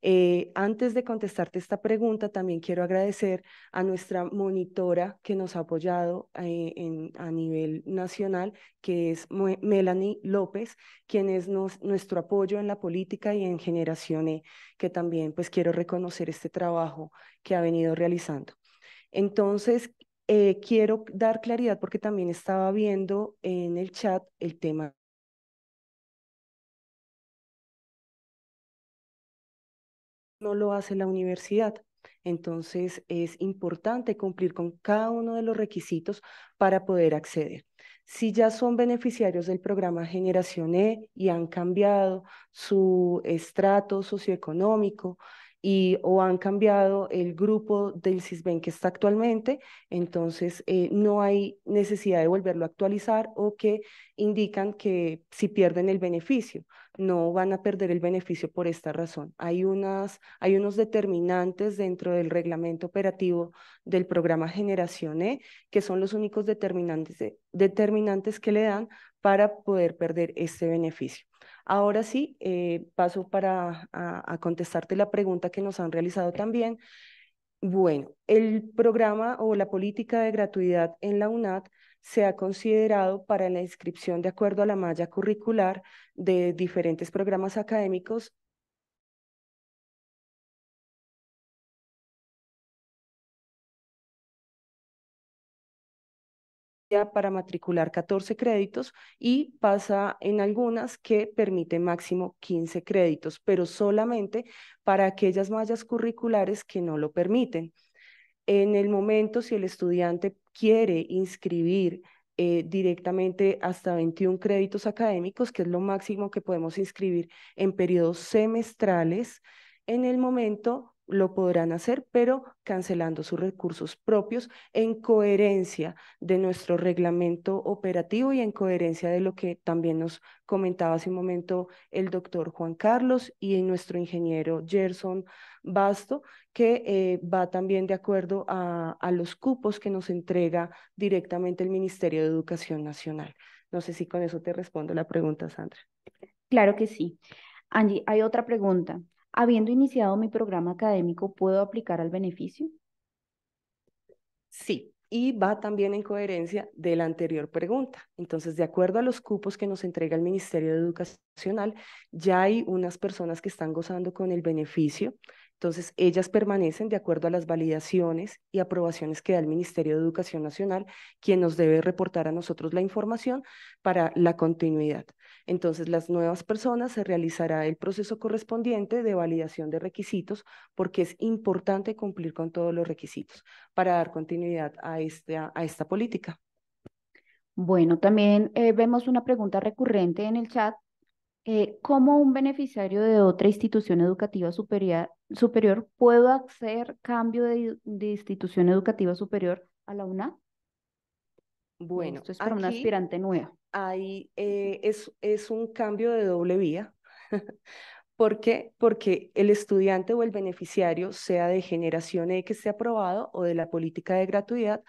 Eh, antes de contestarte esta pregunta, también quiero agradecer a nuestra monitora que nos ha apoyado eh, a nivel nacional, que es Melanie López, quien es nuestro apoyo en la política y en Generación E, que también pues quiero reconocer este trabajo que ha venido realizando. Entonces, eh, quiero dar claridad porque también estaba viendo en el chat el tema no lo hace la universidad. Entonces es importante cumplir con cada uno de los requisitos para poder acceder. Si ya son beneficiarios del programa Generación E y han cambiado su estrato socioeconómico, y o han cambiado el grupo del CISBEN que está actualmente, entonces eh, no hay necesidad de volverlo a actualizar o que indican que si pierden el beneficio, no van a perder el beneficio por esta razón. Hay, unas, hay unos determinantes dentro del reglamento operativo del programa Generación E, que son los únicos determinantes, determinantes que le dan para poder perder este beneficio. Ahora sí, eh, paso para contestarte la pregunta que nos han realizado también. Bueno, el programa o la política de gratuidad en la UNAD se ha considerado para la inscripción de acuerdo a la malla curricular de diferentes programas académicos para matricular 14 créditos y pasa en algunas que permiten máximo 15 créditos, pero solamente para aquellas mallas curriculares que no lo permiten. En el momento, si el estudiante quiere inscribir eh, directamente hasta 21 créditos académicos, que es lo máximo que podemos inscribir en periodos semestrales, en el momento lo podrán hacer, pero cancelando sus recursos propios en coherencia de nuestro reglamento operativo y en coherencia de lo que también nos comentaba hace un momento el doctor Juan Carlos y nuestro ingeniero Gerson Basto, que eh, va también de acuerdo a, a los cupos que nos entrega directamente el Ministerio de Educación Nacional. No sé si con eso te respondo la pregunta, Sandra. Claro que sí. Angie, hay otra pregunta. Habiendo iniciado mi programa académico, ¿puedo aplicar al beneficio? Sí, y va también en coherencia de la anterior pregunta. Entonces, de acuerdo a los cupos que nos entrega el Ministerio de Nacional, ya hay unas personas que están gozando con el beneficio. Entonces, ellas permanecen de acuerdo a las validaciones y aprobaciones que da el Ministerio de Educación Nacional, quien nos debe reportar a nosotros la información para la continuidad. Entonces, las nuevas personas se realizará el proceso correspondiente de validación de requisitos porque es importante cumplir con todos los requisitos para dar continuidad a esta, política. Bueno, también eh, vemos una pregunta recurrente en el chat. Eh, ¿Cómo un beneficiario de otra institución educativa superior, puede hacer cambio de institución educativa superior a la UNA? Bueno, es para una aspirante nueva. Ahí eh, es, es un cambio de doble vía. ¿Por qué? Porque el estudiante o el beneficiario, sea de generación X aprobado o de la política de gratuidad,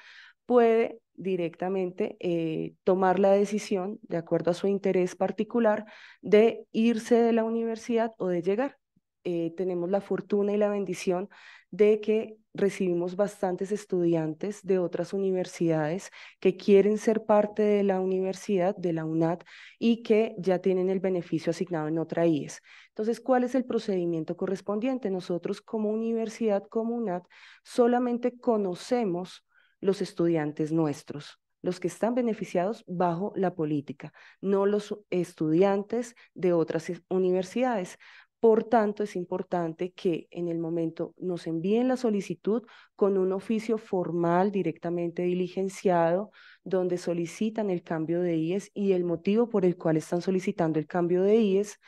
puede directamente eh, tomar la decisión, de acuerdo a su interés particular, de irse de la universidad o de llegar. Eh, tenemos la fortuna y la bendición de que recibimos bastantes estudiantes de otras universidades que quieren ser parte de la universidad, de la UNAD, y que ya tienen el beneficio asignado en otra IES. Entonces, ¿cuál es el procedimiento correspondiente? Nosotros como universidad, como UNAD, solamente conocemos los estudiantes nuestros los que están beneficiados bajo la política, no los estudiantes de otras universidades. Por tanto, es importante que en el momento nos envíen la solicitud con un oficio formal directamente diligenciado donde solicitan el cambio de IES y el motivo por el cual están solicitando el cambio de IES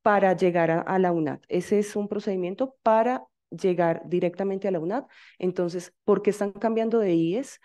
para llegar a, la UNAD. Ese es un procedimiento para llegar directamente a la UNAD. Entonces, ¿por qué están cambiando de IES?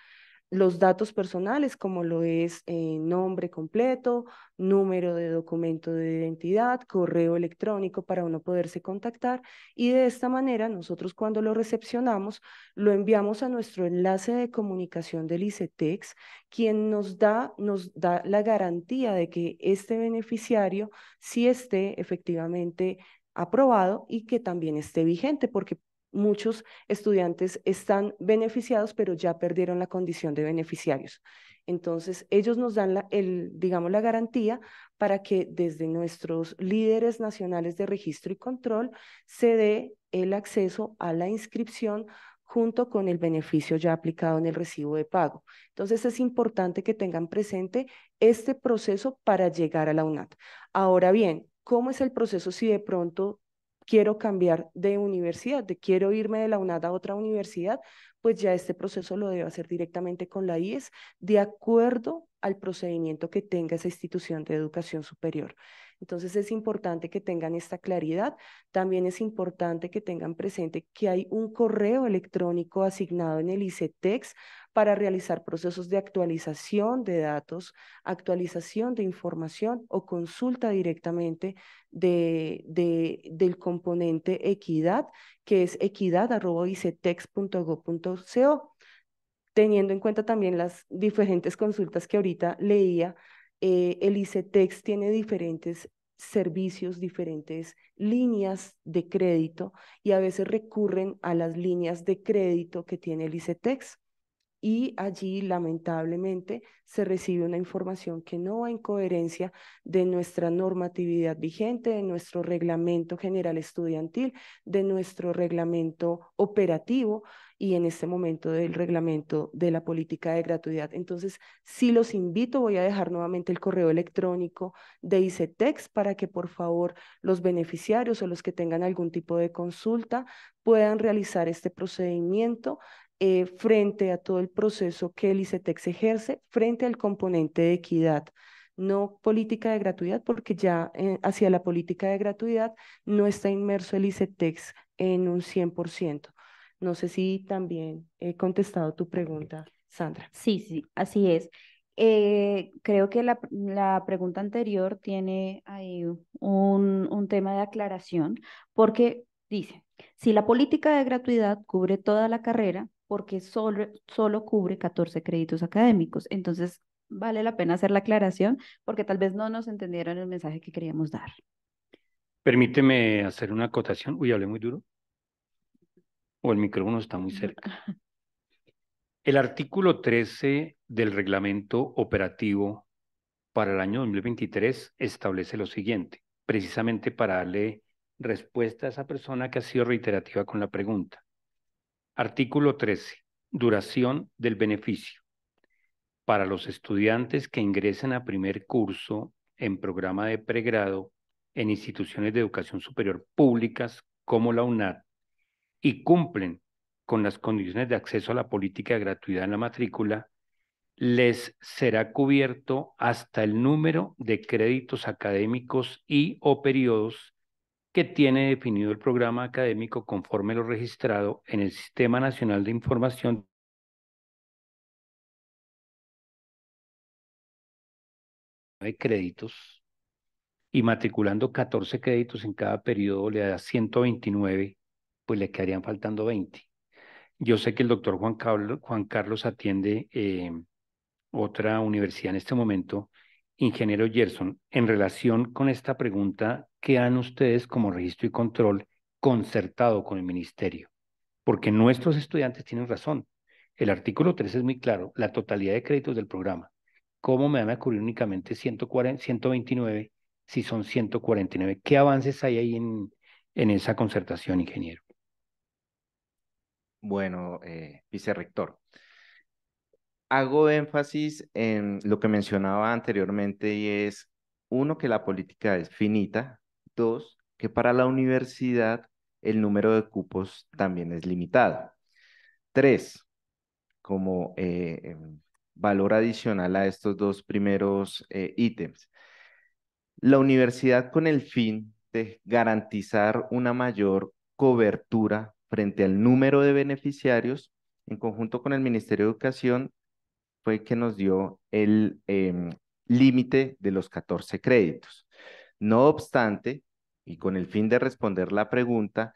los datos personales, como lo es eh, nombre completo, número de documento de identidad, correo electrónico para uno poderse contactar. Y de esta manera, nosotros cuando lo recepcionamos, lo enviamos a nuestro enlace de comunicación del ICETEX, quien nos da, nos da la garantía de que este beneficiario sí esté efectivamente aprobado y que también esté vigente, porque muchos estudiantes están beneficiados, pero ya perdieron la condición de beneficiarios. Entonces, ellos nos dan la, el, digamos, la garantía para que desde nuestros líderes nacionales de registro y control se dé el acceso a la inscripción junto con el beneficio ya aplicado en el recibo de pago. Entonces, es importante que tengan presente este proceso para llegar a la UNAT. Ahora bien, ¿cómo es el proceso si de pronto quiero cambiar de universidad, de quiero irme de la UNAD a otra universidad, pues ya este proceso lo debe hacer directamente con la IES de acuerdo al procedimiento que tenga esa institución de educación superior. Entonces es importante que tengan esta claridad. También es importante que tengan presente que hay un correo electrónico asignado en el ICETEX para realizar procesos de actualización de datos, actualización de información o consulta directamente del componente equidad que es equidad.icetex.go.co, teniendo en cuenta también las diferentes consultas que ahorita leía. Eh, el ICETEX tiene diferentes servicios, diferentes líneas de crédito y a veces recurren a las líneas de crédito que tiene el ICETEX y allí lamentablemente se recibe una información que no va en coherencia de nuestra normatividad vigente, de nuestro reglamento general estudiantil, de nuestro reglamento operativo y en este momento del reglamento de la política de gratuidad. Entonces, si los invito, voy a dejar nuevamente el correo electrónico de ICETEX para que por favor los beneficiarios o los que tengan algún tipo de consulta puedan realizar este procedimiento eh, frente a todo el proceso que el ICETEX ejerce, frente al componente de equidad. No política de gratuidad, porque ya eh, hacia la política de gratuidad no está inmerso el ICETEX en un 100%. No sé si también he contestado tu pregunta, Sandra. Sí, sí, así es. Eh, creo que la, pregunta anterior tiene ahí un tema de aclaración, porque dice, si la política de gratuidad cubre toda la carrera, porque solo, solo cubre 14 créditos académicos. Entonces, vale la pena hacer la aclaración porque tal vez no nos entendieron el mensaje que queríamos dar. Permíteme hacer una acotación. Uy, hablé muy duro. O el micrófono está muy cerca. El artículo 13 del reglamento operativo para el año 2023 establece lo siguiente, precisamente para darle respuesta a esa persona que ha sido reiterativa con la pregunta. Artículo 13. Duración del beneficio. Para los estudiantes que ingresen a primer curso en programa de pregrado en instituciones de educación superior públicas como la UNAD y cumplen con las condiciones de acceso a la política de gratuidad en la matrícula, les será cubierto hasta el número de créditos académicos y o periodos que tiene definido el programa académico conforme lo registrado en el Sistema Nacional de Información de créditos y matriculando 14 créditos en cada periodo le da 129, pues le quedarían faltando 20. Yo sé que el doctor Juan Carlos, Juan Carlos atiende eh, otra universidad en este momento Ingeniero Gerson, en relación con esta pregunta, ¿qué han ustedes como registro y control concertado con el ministerio? Porque nuestros estudiantes tienen razón. El artículo 3 es muy claro, la totalidad de créditos del programa. ¿Cómo me van a cubrir únicamente 129 si son 149? ¿Qué avances hay ahí en, en esa concertación, ingeniero? Bueno, eh, vicerrector hago énfasis en lo que mencionaba anteriormente y es, uno, que la política es finita, dos, que para la universidad el número de cupos también es limitado. Tres, como eh, em, valor adicional a estos dos primeros eh, ítems, la universidad con el fin de garantizar una mayor cobertura frente al número de beneficiarios, en conjunto con el Ministerio de Educación, fue que nos dio el em, límite de los 14 créditos. No obstante, y con el fin de responder la pregunta,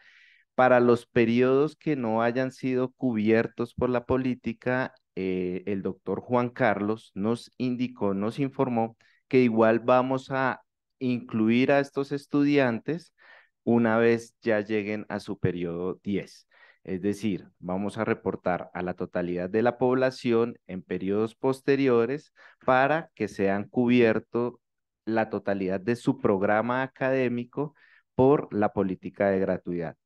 para los periodos que no hayan sido cubiertos por la política, eh, el doctor Juan Carlos nos indicó, nos informó que igual vamos a incluir a estos estudiantes una vez ya lleguen a su periodo 10. Es decir, vamos a reportar a la totalidad de la población en periodos posteriores para que sean cubierto la totalidad de su programa académico por la política de gratuidad.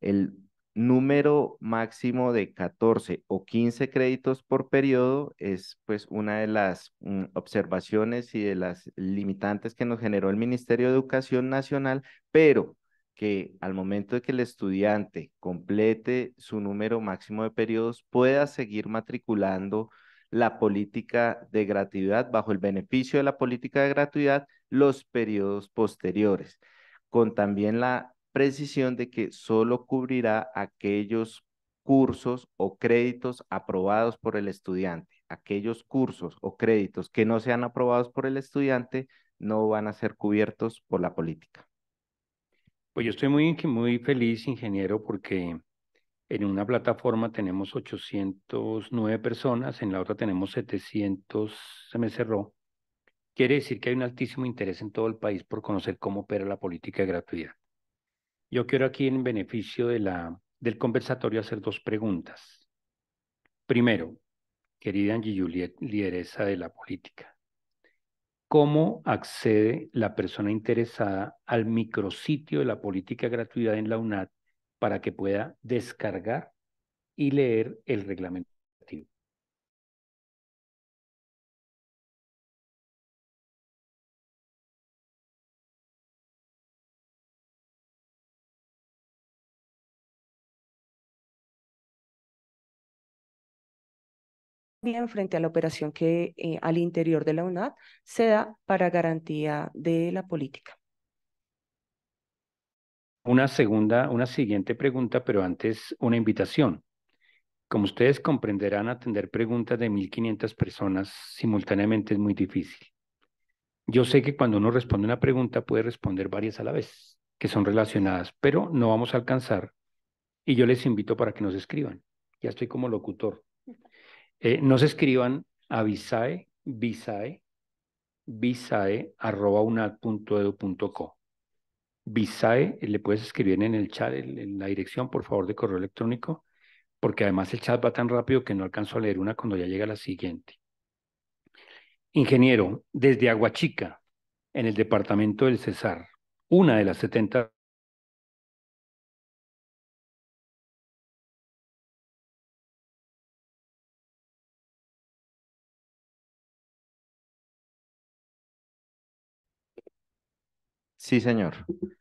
El número máximo de 14 o 15 créditos por periodo es pues una de las mm, observaciones y de las limitantes que nos generó el Ministerio de Educación Nacional, pero que al momento de que el estudiante complete su número máximo de periodos pueda seguir matriculando la política de gratuidad bajo el beneficio de la política de gratuidad los periodos posteriores, con también la precisión de que solo cubrirá aquellos cursos o créditos aprobados por el estudiante. Aquellos cursos o créditos que no sean aprobados por el estudiante no van a ser cubiertos por la política. Pues yo estoy muy, muy feliz, ingeniero, porque en una plataforma tenemos 809 personas, en la otra tenemos 700, se me cerró. Quiere decir que hay un altísimo interés en todo el país por conocer cómo opera la política de gratuidad. Yo quiero aquí, en beneficio de la, del conversatorio, hacer dos preguntas. Primero, querida Angie Juliet, lideresa de la política, cómo accede la persona interesada al micrositio de la política gratuidad en la UNAT para que pueda descargar y leer el reglamento bien frente a la operación que eh, al interior de la UNAD se da para garantía de la política. Una segunda, una siguiente pregunta, pero antes una invitación. Como ustedes comprenderán, atender preguntas de 1.500 personas simultáneamente es muy difícil. Yo sé que cuando uno responde una pregunta puede responder varias a la vez, que son relacionadas, pero no vamos a alcanzar. Y yo les invito para que nos escriban. Ya estoy como locutor. Eh, no se escriban a visae, visae, visae, arroba Visae, eh, le puedes escribir en el chat en la dirección, por favor, de correo electrónico, porque además el chat va tan rápido que no alcanzo a leer una cuando ya llega la siguiente. Ingeniero, desde Aguachica, en el departamento del Cesar, una de las 70 Sí, señor.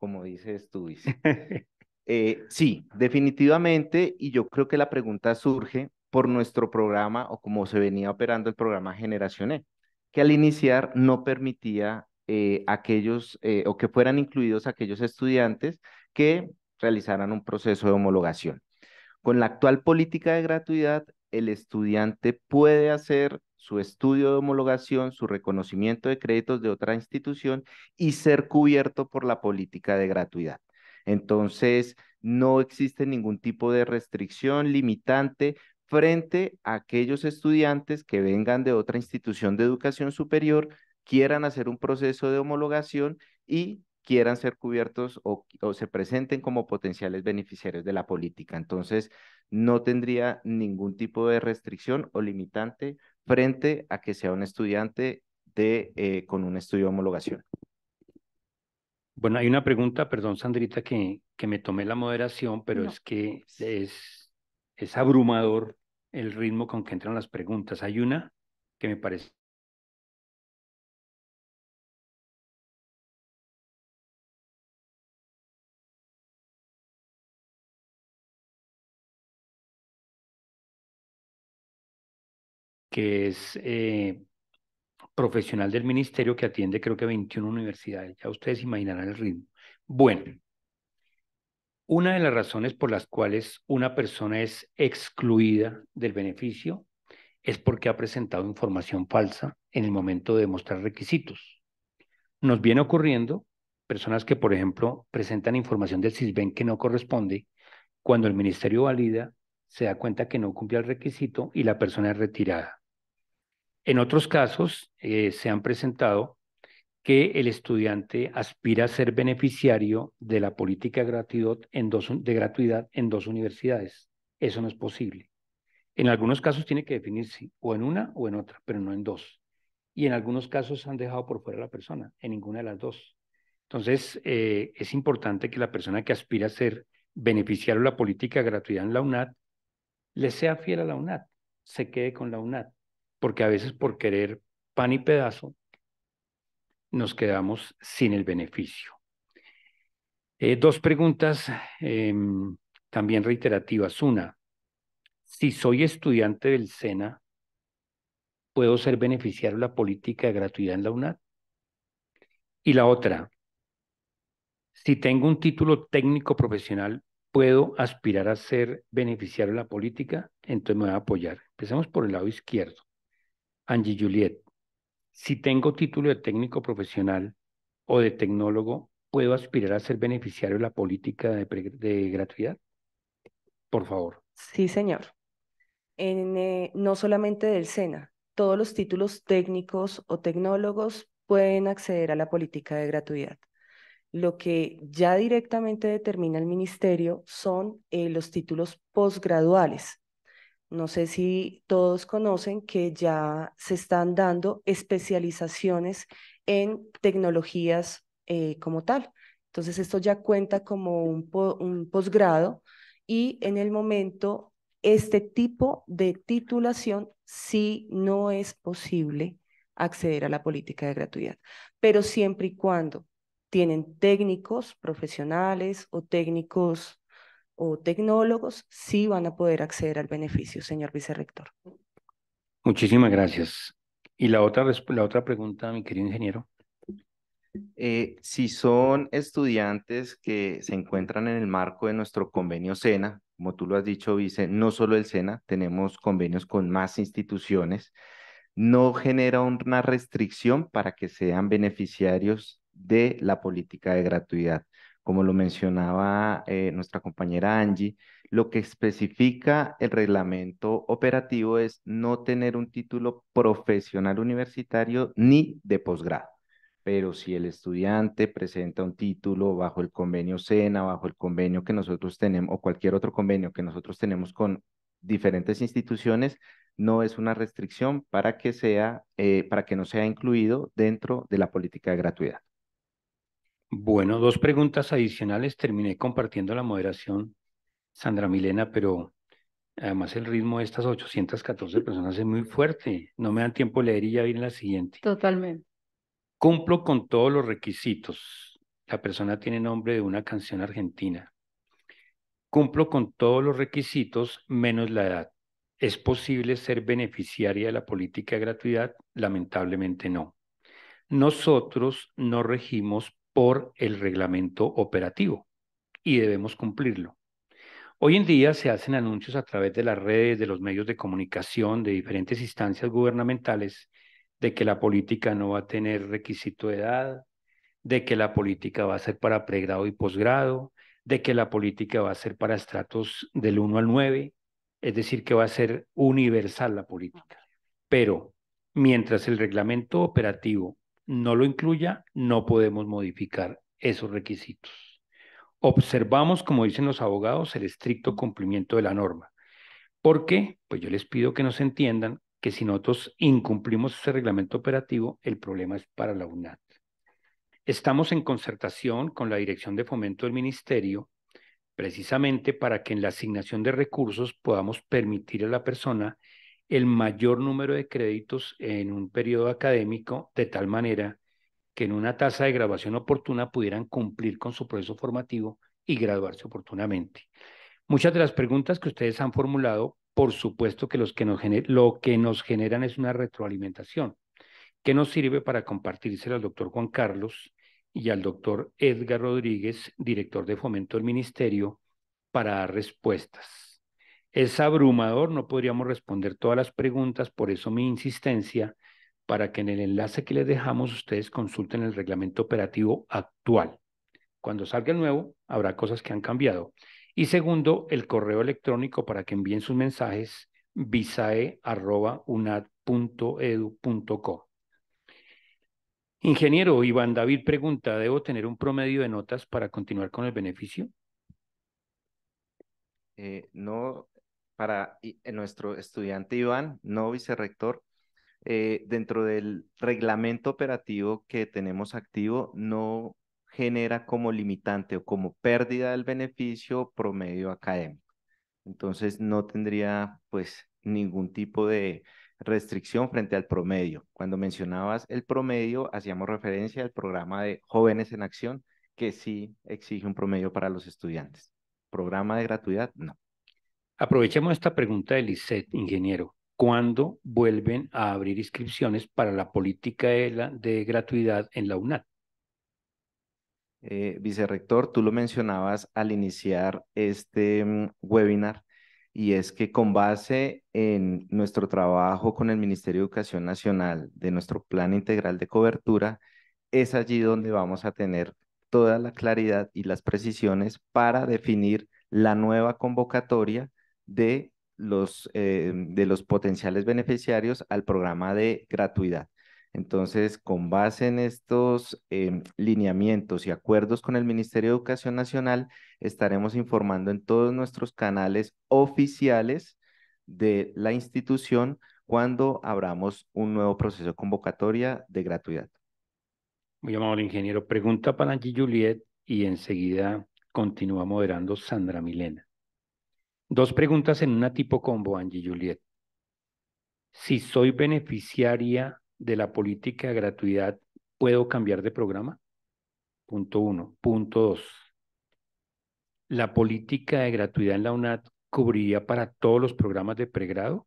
Como dices tú, eh, sí, definitivamente, y yo creo que la pregunta surge por nuestro programa o como se venía operando el programa Generación E, que al iniciar no permitía eh, aquellos eh, o que fueran incluidos aquellos estudiantes que realizaran un proceso de homologación. Con la actual política de gratuidad, el estudiante puede hacer su estudio de homologación, su reconocimiento de créditos de otra institución y ser cubierto por la política de gratuidad. Entonces, no existe ningún tipo de restricción limitante frente a aquellos estudiantes que vengan de otra institución de educación superior, quieran hacer un proceso de homologación y quieran ser cubiertos o, se presenten como potenciales beneficiarios de la política. Entonces, no tendría ningún tipo de restricción o limitante frente a que sea un estudiante de, eh, con un estudio de homologación. Bueno, hay una pregunta, perdón Sandrita, que, que me tomé la moderación, pero es que pues. es, es abrumador el ritmo con que entran las preguntas. Hay una que me parece que es eh, profesional del ministerio que atiende creo que 21 universidades. Ya ustedes imaginarán el ritmo. Bueno, una de las razones por las cuales una persona es excluida del beneficio es porque ha presentado información falsa en el momento de demostrar requisitos. Nos viene ocurriendo personas que, por ejemplo, presentan información del CISBEN que no corresponde, cuando el ministerio valida, se da cuenta que no cumple el requisito y la persona es retirada. En otros casos eh, se han presentado que el estudiante aspira a ser beneficiario de la política de gratuidad en dos, universidades. Eso no es posible. En algunos casos tiene que definirse o en una o en otra, pero no en dos. Y en algunos casos han dejado por fuera a la persona, en ninguna de las dos. Entonces, eh, es importante que la persona que aspira a ser beneficiario de la política de gratuidad en la UNAD le sea fiel a la UNAD, se quede con la UNAD porque a veces por querer pan y pedazo nos quedamos sin el beneficio. Eh, dos preguntas em, también reiterativas. Una, si soy estudiante del SENA, ¿puedo ser beneficiario de la política de gratuidad en la UNAD? Y la otra, si tengo un título técnico profesional, ¿puedo aspirar a ser beneficiario de la política? Entonces me voy a apoyar. Empecemos por el lado izquierdo. Angie Juliet, si tengo título de técnico profesional o de tecnólogo, ¿puedo aspirar a ser beneficiario de la política de, gratuidad? Por favor. Sí, señor. En, eh, no solamente del SENA, todos los títulos técnicos o tecnólogos pueden acceder a la política de gratuidad. Lo que ya directamente determina el ministerio son eh, los títulos posgraduales, no sé si todos conocen que ya se están dando especializaciones en tecnologías eh, como tal. Entonces, esto ya cuenta como un, un posgrado y en el momento este tipo de titulación sí no es posible acceder a la política de gratuidad, pero siempre y cuando tienen técnicos profesionales o técnicos o tecnólogos sí van a poder acceder al beneficio, señor vicerrector. Muchísimas gracias. Y la otra, la otra pregunta, mi querido ingeniero. Eh, si son estudiantes que se encuentran en el marco de nuestro convenio SENA, como tú lo has dicho, Vice, no solo el SENA, tenemos convenios con más instituciones, no genera una restricción para que sean beneficiarios de la política de gratuidad como lo mencionaba eh, nuestra compañera Angie, lo que especifica el reglamento operativo es no tener un título profesional universitario ni de posgrado. Pero si el estudiante presenta un título bajo el convenio SENA, bajo el convenio que nosotros tenemos o cualquier otro convenio que nosotros tenemos con diferentes instituciones, no es una restricción para que sea, eh, para que no sea incluido dentro de la política de gratuidad. Bueno, dos preguntas adicionales. Terminé compartiendo la moderación, Sandra Milena, pero además el ritmo de estas 814 personas es muy fuerte. No me dan tiempo de leer y ya viene la siguiente. Totalmente. Cumplo con todos los requisitos. La persona tiene nombre de una canción argentina. Cumplo con todos los requisitos menos la edad. ¿Es posible ser beneficiaria de la política de gratuidad? Lamentablemente no. Nosotros no regimos por el reglamento operativo y debemos cumplirlo. Hoy en día se hacen anuncios a través de las redes, de los medios de comunicación, de diferentes instancias gubernamentales, de que la política no va a tener requisito de edad, de que la política va a ser para pregrado y posgrado, de que la política va a ser para estratos del 1 al 9, es decir, que va a ser universal la política. Pero mientras el reglamento operativo no lo incluya, no podemos modificar esos requisitos. Observamos, como dicen los abogados, el estricto cumplimiento de la norma. ¿Por qué? Pues yo les pido que nos entiendan que si nosotros incumplimos ese reglamento operativo, el problema es para la UNAT. Estamos en concertación con la Dirección de Fomento del Ministerio precisamente para que en la asignación de recursos podamos permitir a la persona el mayor número de créditos en un periodo académico de tal manera que en una tasa de graduación oportuna pudieran cumplir con su proceso formativo y graduarse oportunamente. Muchas de las preguntas que ustedes han formulado, por supuesto que, los lo que nos generan es una retroalimentación, que nos sirve para compartirse al doctor Juan Carlos y al doctor Edgar Rodríguez, director de fomento del ministerio, para dar respuestas. Es abrumador, no podríamos responder todas las preguntas, por eso mi insistencia para que en el enlace que les dejamos ustedes consulten el reglamento operativo actual. Cuando salga el nuevo, habrá cosas que han cambiado. Y segundo, el correo electrónico para que envíen sus mensajes visae.unad.edu.co. Ingeniero Iván David pregunta, ¿debo tener un promedio de notas para continuar con el beneficio? Eh, no, para eh, nuestro estudiante Iván, no vicerrector, eh, dentro del reglamento operativo que tenemos activo, no genera como limitante o como pérdida del beneficio promedio académico. Entonces no tendría pues ningún tipo de restricción frente al promedio. Cuando mencionabas el promedio, hacíamos referencia al programa de Jóvenes en Acción, que sí exige un promedio para los estudiantes. Programa de gratuidad, no. Aprovechemos esta pregunta de Lisset, ingeniero. ¿Cuándo vuelven a abrir inscripciones para la política de, gratuidad en la UNAD? Eh, vicerrector, tú lo mencionabas al iniciar este mm, webinar y es que con base en nuestro trabajo con el Ministerio de Educación Nacional de nuestro plan integral de cobertura, es allí donde vamos a tener toda la claridad y las precisiones para definir la nueva convocatoria de los, eh, de los potenciales beneficiarios al programa de gratuidad. Entonces, con base en estos em, lineamientos y acuerdos con el Ministerio de Educación Nacional, estaremos informando en todos nuestros canales oficiales de la institución cuando abramos un nuevo proceso de convocatoria de gratuidad. Muy amable ingeniero. Pregunta para Angie Juliet y enseguida continúa moderando Sandra Milena. Dos preguntas en una tipo combo, Angie Juliet. Si soy beneficiaria de la política de gratuidad, ¿puedo cambiar de programa? Punto uno. Punto dos. ¿La política de gratuidad en la UNAD cubriría para todos los programas de pregrado?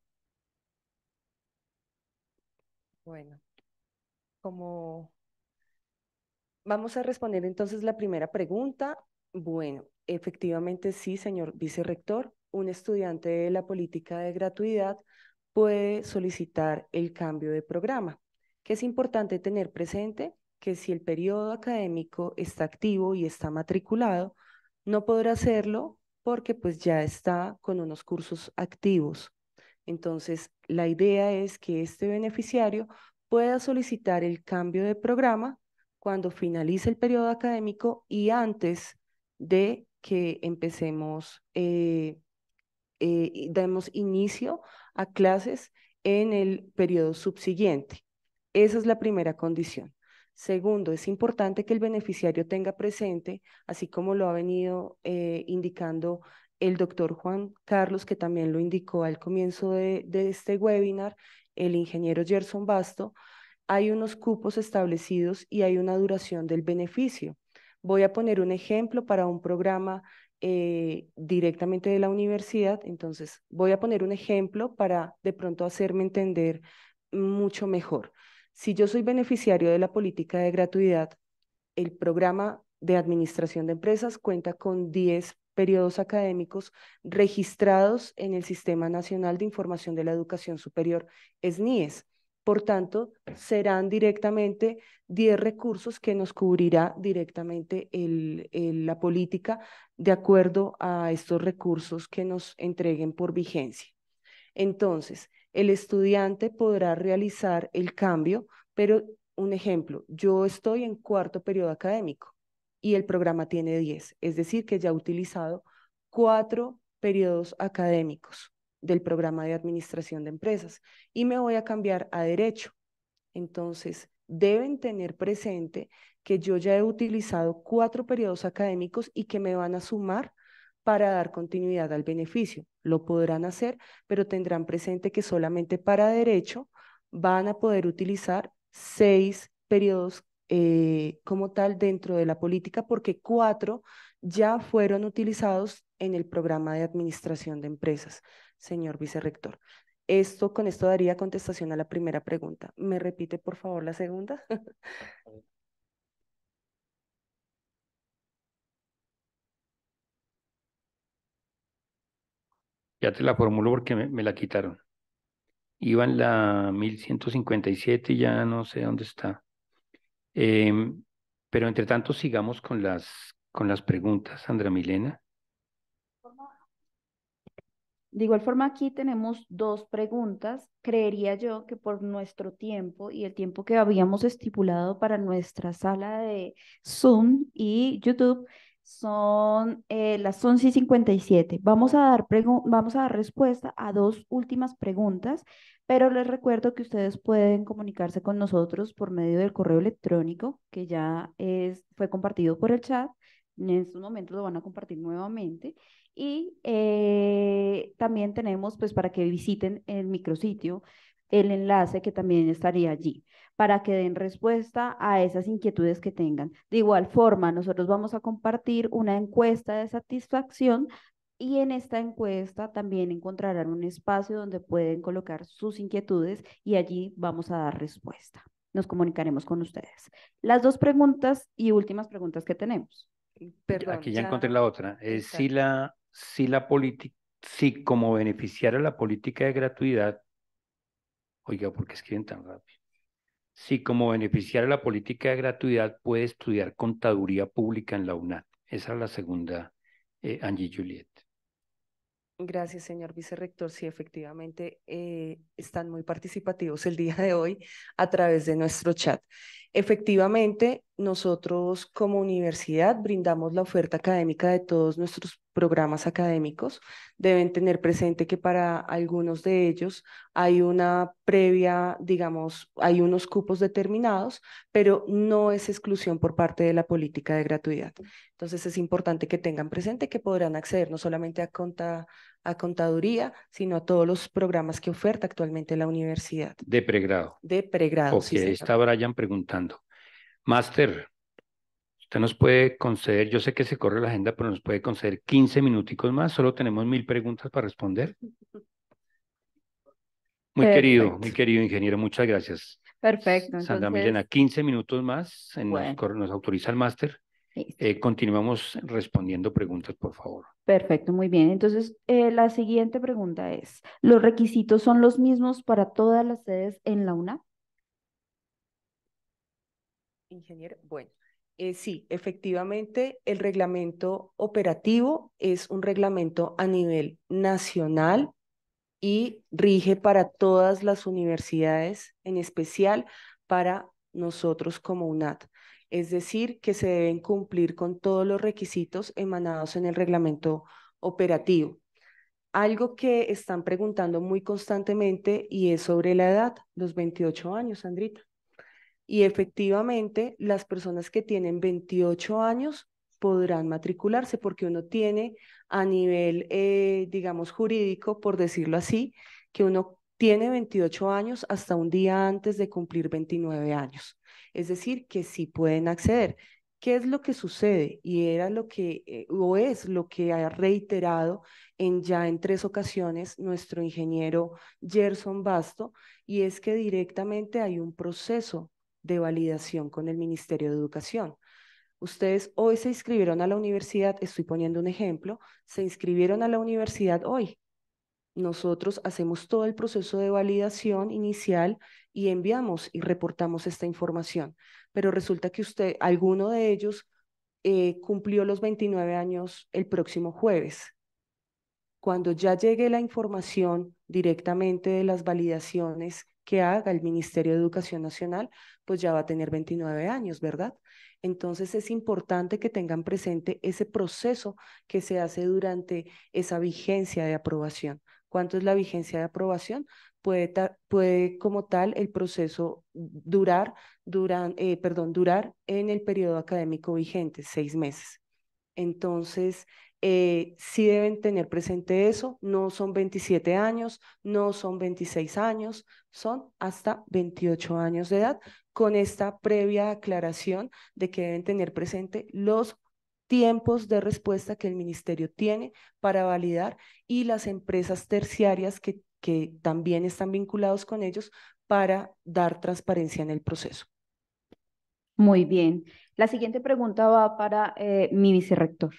Bueno, como vamos a responder entonces la primera pregunta. Bueno, efectivamente sí, señor vicerrector, un estudiante de la política de gratuidad puede solicitar el cambio de programa, que es importante tener presente que si el periodo académico está activo y está matriculado, no podrá hacerlo porque pues ya está con unos cursos activos. Entonces, la idea es que este beneficiario pueda solicitar el cambio de programa cuando finalice el periodo académico y antes de que empecemos eh, demos eh, damos inicio a clases en el periodo subsiguiente. Esa es la primera condición. Segundo, es importante que el beneficiario tenga presente, así como lo ha venido eh, indicando el doctor Juan Carlos, que también lo indicó al comienzo de, de este webinar, el ingeniero Gerson Basto, hay unos cupos establecidos y hay una duración del beneficio. Voy a poner un ejemplo para un programa eh, directamente de la universidad. Entonces, voy a poner un ejemplo para de pronto hacerme entender mucho mejor. Si yo soy beneficiario de la política de gratuidad, el programa de administración de empresas cuenta con 10 periodos académicos registrados en el Sistema Nacional de Información de la Educación Superior, SNIES. Por tanto, serán directamente 10 recursos que nos cubrirá directamente la política de acuerdo a estos recursos que nos entreguen por vigencia. Entonces, el estudiante podrá realizar el cambio, pero un ejemplo, yo estoy en cuarto periodo académico y el programa tiene 10, es decir, que ya ha utilizado cuatro periodos académicos del programa de administración de empresas y me voy a cambiar a derecho. Entonces, deben tener presente que yo ya he utilizado cuatro periodos académicos y que me van a sumar para dar continuidad al beneficio. Lo podrán hacer, pero tendrán presente que solamente para derecho van a poder utilizar seis periodos eh, como tal dentro de la política, porque cuatro ya fueron utilizados en el programa de administración de empresas señor vicerrector. Esto, con esto daría contestación a la primera pregunta. ¿Me repite, por favor, la segunda? ya te la formulo porque me, la quitaron. Iba en la 1157 y ya no sé dónde está. Em, pero entre tanto sigamos con las, con las preguntas, Sandra Milena. De igual forma, aquí tenemos dos preguntas. Creería yo que por nuestro tiempo y el tiempo que habíamos estipulado para nuestra sala de Zoom y YouTube, son eh, las 11 y 57. Vamos a, dar vamos a dar respuesta a dos últimas preguntas, pero les recuerdo que ustedes pueden comunicarse con nosotros por medio del correo electrónico que ya es, fue compartido por el chat. En estos momentos lo van a compartir nuevamente y eh, también tenemos, pues, para que visiten el micrositio, el enlace que también estaría allí para que den respuesta a esas inquietudes que tengan. De igual forma, nosotros vamos a compartir una encuesta de satisfacción y en esta encuesta también encontrarán un espacio donde pueden colocar sus inquietudes y allí vamos a dar respuesta. Nos comunicaremos con ustedes. Las dos preguntas y últimas preguntas que tenemos. Aquí ya, encontré la otra. es eh, si la si la política, si como a la política de gratuidad, oiga, ¿por qué escriben tan rápido? Si como a la política de gratuidad puede estudiar contaduría pública en la UNAT Esa es la segunda, eh, Angie Juliet. Gracias, señor vicerrector. Sí, efectivamente, eh, están muy participativos el día de hoy a través de nuestro chat. Efectivamente, nosotros como universidad brindamos la oferta académica de todos nuestros programas académicos, deben tener presente que para algunos de ellos hay una previa, digamos, hay unos cupos determinados, pero no es exclusión por parte de la política de gratuidad. Entonces es importante que tengan presente que podrán acceder no solamente a, contaduría, sino a todos los programas que oferta actualmente la universidad. De pregrado. De pregrado. Ok, está Brian preguntando. Máster, Usted nos puede conceder, yo sé que se corre la agenda, pero nos puede conceder 15 minuticos más. Solo tenemos mil preguntas para responder. Muy querido, muy querido ingeniero, muchas gracias. Perfecto. Entonces... Sandra Milena, 15 minutos más, nos, autoriza el máster. Eh, continuamos respondiendo preguntas, por favor. Perfecto, muy bien. Entonces, eh, la siguiente pregunta es, ¿los requisitos son los mismos para todas las sedes en la UNA? Ingeniero, bueno, eh, sí, efectivamente, el reglamento operativo es un reglamento a nivel nacional y rige para todas las universidades, en especial para nosotros como UNAT. Es decir, que se deben cumplir con todos los requisitos emanados en el reglamento operativo. Algo que están preguntando muy constantemente y es sobre la edad, los 28 años, Sandrita. Y efectivamente, las personas que tienen 28 años podrán matricularse porque uno tiene a nivel, eh, digamos, jurídico, por decirlo así, que uno tiene 28 años hasta un día antes de cumplir 29 años. Es decir, que sí pueden acceder. ¿Qué es lo que sucede? Y era lo que, eh, o es lo que ha reiterado en ya en tres ocasiones nuestro ingeniero Gerson Basto, y es que directamente hay un proceso de validación con el Ministerio de Educación. Ustedes hoy se inscribieron a la universidad, estoy poniendo un ejemplo, se inscribieron a la universidad hoy. Nosotros hacemos todo el proceso de validación inicial y enviamos y reportamos esta información. Pero resulta que usted, alguno de ellos eh, cumplió los 29 años el próximo jueves. Cuando ya llegue la información directamente de las validaciones que haga el Ministerio de Educación Nacional, pues ya va a tener 29 años, ¿verdad? Entonces es importante que tengan presente ese proceso que se hace durante esa vigencia de aprobación. ¿Cuánto es la vigencia de aprobación? Puede, puede como tal el proceso durar, duran, eh, durar en el periodo académico vigente, seis meses. Entonces, si eh, sí deben tener presente eso, no son 27 años, no son 26 años, son hasta 28 años de edad, con esta previa aclaración de que deben tener presente los tiempos de respuesta que el ministerio tiene para validar y las empresas terciarias que, también están vinculados con ellos para dar transparencia en el proceso. Muy bien. La siguiente pregunta va para eh, mi vicerrector.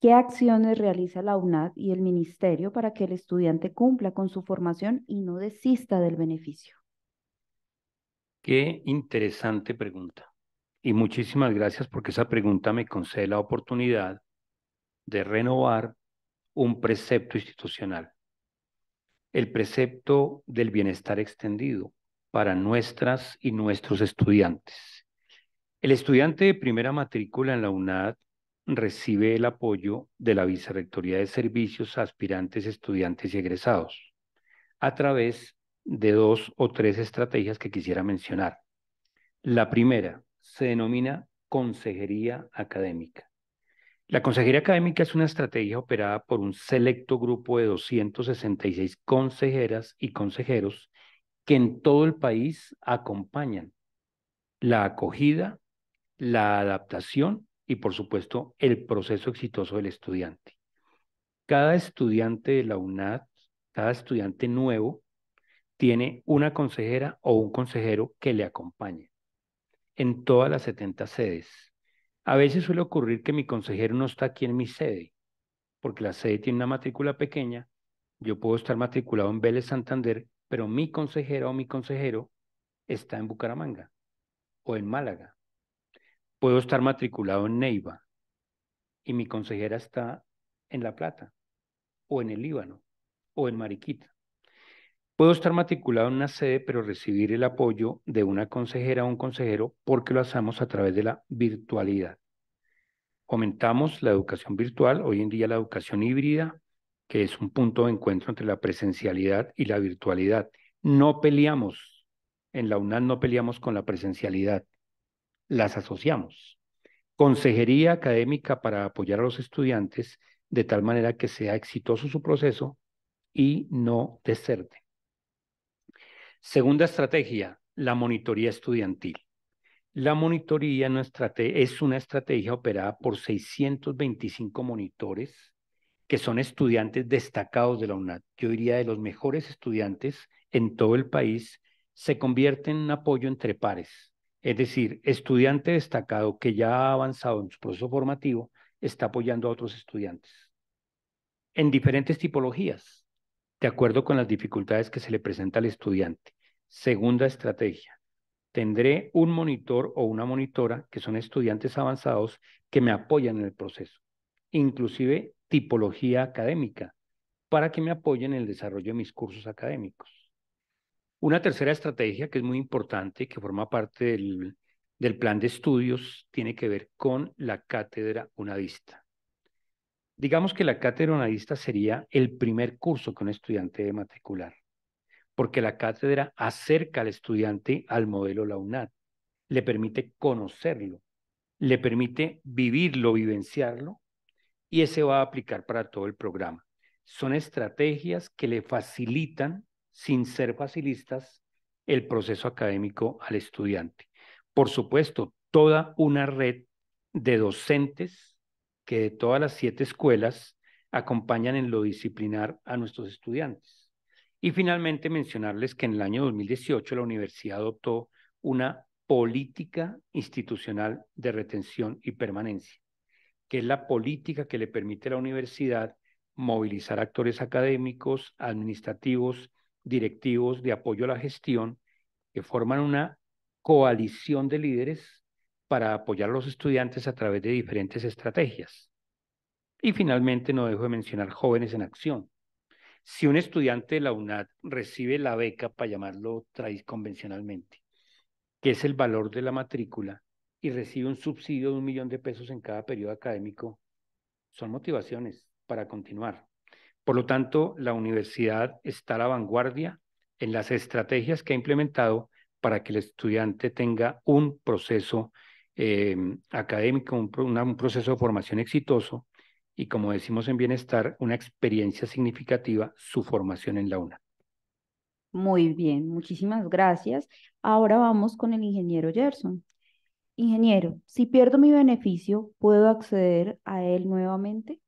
¿Qué acciones realiza la UNAD y el Ministerio para que el estudiante cumpla con su formación y no desista del beneficio? Qué interesante pregunta. Y muchísimas gracias porque esa pregunta me concede la oportunidad de renovar un precepto institucional, el precepto del bienestar extendido para nuestras y nuestros estudiantes. El estudiante de primera matrícula en la UNAD recibe el apoyo de la Vicerrectoría de Servicios a aspirantes, estudiantes y egresados, a través de dos o tres estrategias que quisiera mencionar. La primera se denomina Consejería Académica. La Consejería Académica es una estrategia operada por un selecto grupo de 266 consejeras y consejeros que en todo el país acompañan la acogida, la adaptación y por supuesto el proceso exitoso del estudiante. Cada estudiante de la UNAD, cada estudiante nuevo, tiene una consejera o un consejero que le acompañe en todas las 70 sedes. A veces suele ocurrir que mi consejero no está aquí en mi sede, porque la sede tiene una matrícula pequeña. Yo puedo estar matriculado en Vélez Santander, pero mi consejera o mi consejero está en Bucaramanga o en Málaga puedo estar matriculado en Neiva y mi consejera está en La Plata o en el Líbano o en Mariquita. Puedo estar matriculado en una sede, pero recibir el apoyo de una consejera o un consejero porque lo hacemos a través de la virtualidad. Aumentamos la educación virtual, hoy en día la educación híbrida, que es un punto de encuentro entre la presencialidad y la virtualidad. No peleamos, en la UNAM no peleamos con la presencialidad, las asociamos. Consejería académica para apoyar a los estudiantes de tal manera que sea exitoso su proceso y no deserte. Segunda estrategia, la monitoría estudiantil. La monitoría es una estrategia operada por 625 monitores que son estudiantes destacados de la UNAD. Yo diría de los mejores estudiantes en todo el país, se convierte en un apoyo entre pares es decir, estudiante destacado que ya ha avanzado en su proceso formativo está apoyando a otros estudiantes en diferentes tipologías, de acuerdo con las dificultades que se le presenta al estudiante. Segunda estrategia, tendré un monitor o una monitora que son estudiantes avanzados que me apoyan en el proceso, inclusive tipología académica, para que me apoyen en el desarrollo de mis cursos académicos. Una tercera estrategia que es muy importante y que forma parte del, plan de estudios tiene que ver con la cátedra unadista. Digamos que la cátedra unadista sería el primer curso que un estudiante debe matricular, porque la cátedra acerca al estudiante al modelo la UNAD, le permite conocerlo, le permite vivirlo, vivenciarlo, y ese va a aplicar para todo el programa. Son estrategias que le facilitan sin ser facilistas, el proceso académico al estudiante. Por supuesto, toda una red de docentes que de todas las siete escuelas acompañan en lo disciplinar a nuestros estudiantes. Y finalmente mencionarles que en el año 2018 la universidad adoptó una política institucional de retención y permanencia, que es la política que le permite a la universidad movilizar actores académicos, administrativos directivos de apoyo a la gestión que forman una coalición de líderes para apoyar a los estudiantes a través de diferentes estrategias. Y finalmente, no dejo de mencionar Jóvenes en Acción. Si un estudiante de la UNAD recibe la beca, para llamarlo convencionalmente, que es el valor de la matrícula, y recibe un subsidio de un millón de pesos en cada periodo académico, son motivaciones para continuar. Por lo tanto, la universidad está a la vanguardia en las estrategias que ha implementado para que el estudiante tenga un proceso eh, académico, un, proceso de formación exitoso y, como decimos en bienestar, una experiencia significativa, su formación en la UNA. Muy bien, muchísimas gracias. Ahora vamos con el ingeniero Gerson. Ingeniero, si pierdo mi beneficio, ¿puedo acceder a él nuevamente?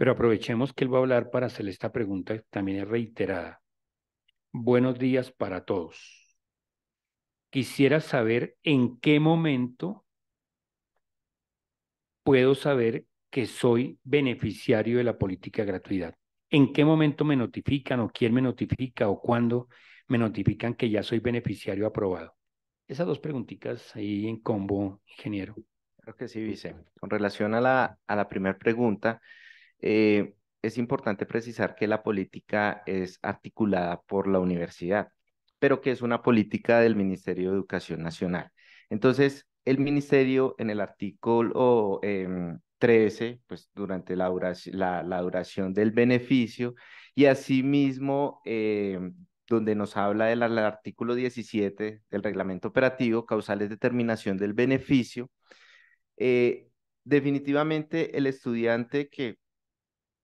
Pero aprovechemos que él va a hablar para hacerle esta pregunta, también es reiterada. Buenos días para todos. Quisiera saber en qué momento puedo saber que soy beneficiario de la política de gratuidad. ¿En qué momento me notifican o quién me notifica o cuándo me notifican que ya soy beneficiario aprobado? Esas dos preguntitas ahí en combo, ingeniero. Creo que sí, dice Con relación a la, a la primera pregunta, eh, es importante precisar que la política es articulada por la universidad, pero que es una política del Ministerio de Educación Nacional. Entonces, el ministerio en el artículo eh, em, 13, pues durante la duración, la, duración, del beneficio, y asimismo, em, donde nos habla del artículo 17 del reglamento operativo, causales de determinación del beneficio, eh, definitivamente el estudiante que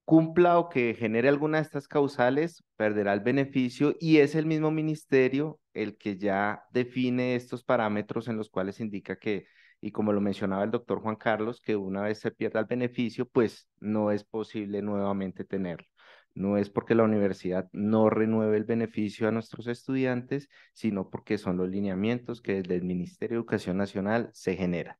cumpla o que genere alguna de estas causales, perderá el beneficio y es el mismo ministerio el que ya define estos parámetros en los cuales indica que, y como lo mencionaba el doctor Juan Carlos, que una vez se pierda el beneficio, pues no es posible nuevamente tenerlo. No es porque la universidad no renueve el beneficio a nuestros estudiantes, sino porque son los lineamientos que desde el Ministerio de Educación Nacional se generan.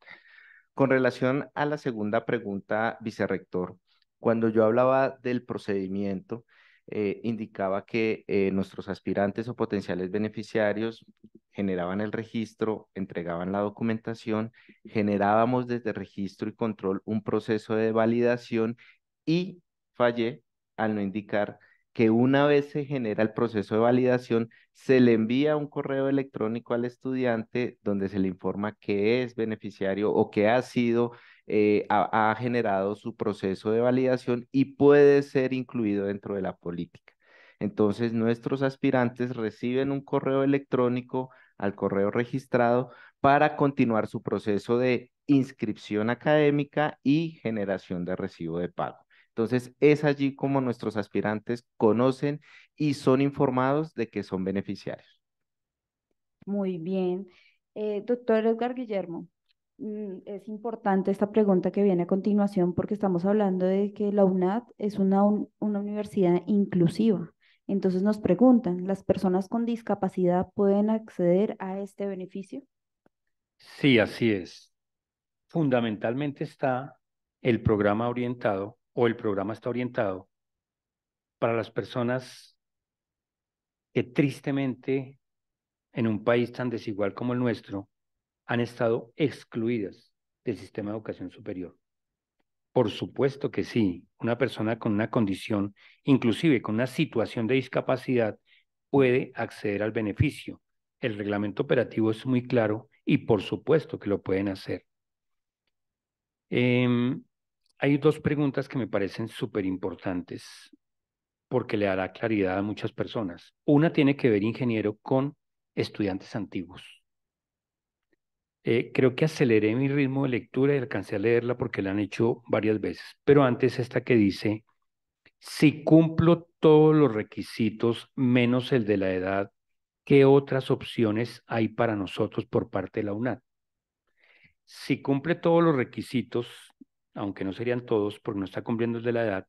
Con relación a la segunda pregunta, vicerrector, cuando yo hablaba del procedimiento, eh, indicaba que eh, nuestros aspirantes o potenciales beneficiarios generaban el registro, entregaban la documentación, generábamos desde registro y control un proceso de validación y fallé al no indicar que una vez se genera el proceso de validación, se le envía un correo electrónico al estudiante donde se le informa que es beneficiario o que ha sido eh, ha, generado su proceso de validación y puede ser incluido dentro de la política. Entonces, nuestros aspirantes reciben un correo electrónico al correo registrado para continuar su proceso de inscripción académica y generación de recibo de pago. Entonces, es allí como nuestros aspirantes conocen y son informados de que son beneficiarios. Muy bien. Eh, doctor Edgar Guillermo, Mm, es importante esta pregunta que viene a continuación porque estamos hablando de que la UNAD es una, una universidad inclusiva. Entonces nos preguntan, ¿las personas con discapacidad pueden acceder a este beneficio? Sí, así es. Fundamentalmente está el programa orientado o el programa está orientado para las personas que tristemente en un país tan desigual como el nuestro han estado excluidas del sistema de educación superior. Por supuesto que sí, una persona con una condición, inclusive con una situación de discapacidad, puede acceder al beneficio. El reglamento operativo es muy claro y por supuesto que lo pueden hacer. Em, hay dos preguntas que me parecen súper importantes porque le hará claridad a muchas personas. Una tiene que ver, ingeniero, con estudiantes antiguos. Eh, creo que aceleré mi ritmo de lectura y alcancé a leerla porque la han hecho varias veces. Pero antes esta que dice, si cumplo todos los requisitos menos el de la edad, ¿qué otras opciones hay para nosotros por parte de la UNAD? Si cumple todos los requisitos, aunque no serían todos porque no está cumpliendo el de la edad,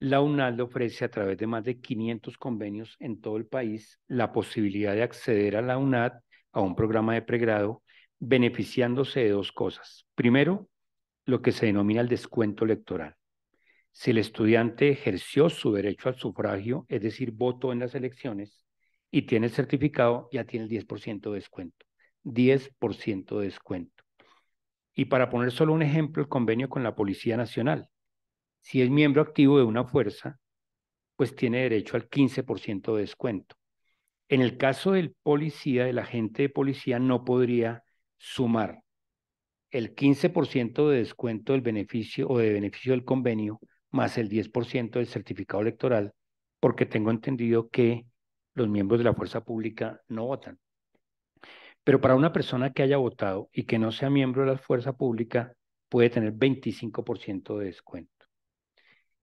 la UNAD le ofrece a través de más de 500 convenios en todo el país la posibilidad de acceder a la UNAD a un programa de pregrado beneficiándose de dos cosas. Primero, lo que se denomina el descuento electoral. Si el estudiante ejerció su derecho al sufragio, es decir, votó en las elecciones y tiene el certificado, ya tiene el 10% de descuento. 10% de descuento. Y para poner solo un ejemplo, el convenio con la Policía Nacional. Si es miembro activo de una fuerza, pues tiene derecho al 15% de descuento. En el caso del policía, el agente de policía, no podría sumar el 15% de descuento del beneficio o de beneficio del convenio más el 10% del certificado electoral, porque tengo entendido que los miembros de la fuerza pública no votan. Pero para una persona que haya votado y que no sea miembro de la fuerza pública, puede tener 25% de descuento.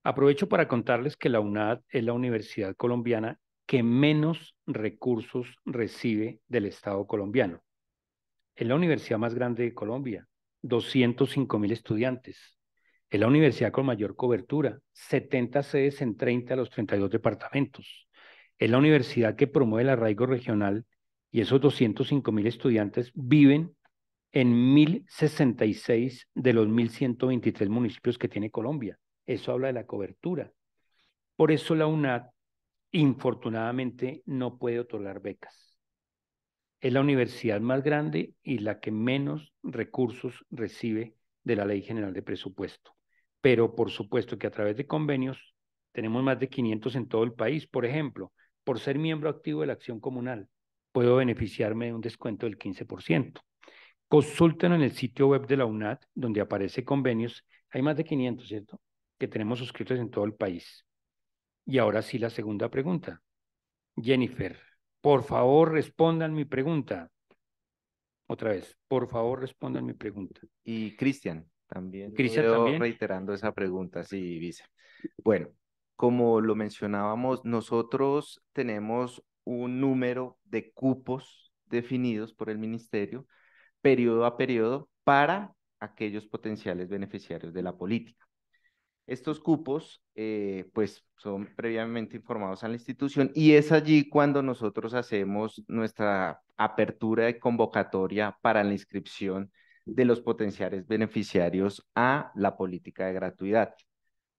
Aprovecho para contarles que la UNAD es la universidad colombiana que menos recursos recibe del Estado colombiano. Es la universidad más grande de Colombia, 205 mil estudiantes. Es la universidad con mayor cobertura, 70 sedes en 30 de los 32 departamentos. Es la universidad que promueve el arraigo regional y esos 205 mil estudiantes viven en 1066 de los 1123 municipios que tiene Colombia. Eso habla de la cobertura. Por eso la UNAD, infortunadamente, no puede otorgar becas es la universidad más grande y la que menos recursos recibe de la Ley General de Presupuesto. Pero por supuesto que a través de convenios tenemos más de 500 en todo el país. Por ejemplo, por ser miembro activo de la acción comunal, puedo beneficiarme de un descuento del 15%. Consulten en el sitio web de la UNAT, donde aparece convenios. Hay más de 500, ¿cierto? Que tenemos suscritos en todo el país. Y ahora sí, la segunda pregunta. Jennifer, por favor, respondan mi pregunta. Otra vez, por favor, respondan mi pregunta. Y Cristian, también. Cristian también. Reiterando esa pregunta, sí, dice Bueno, como lo mencionábamos, nosotros tenemos un número de cupos definidos por el ministerio, periodo a periodo, para aquellos potenciales beneficiarios de la política. Estos cupos, eh, pues, son previamente informados a la institución y es allí cuando nosotros hacemos nuestra apertura de convocatoria para la inscripción de los potenciales beneficiarios a la política de gratuidad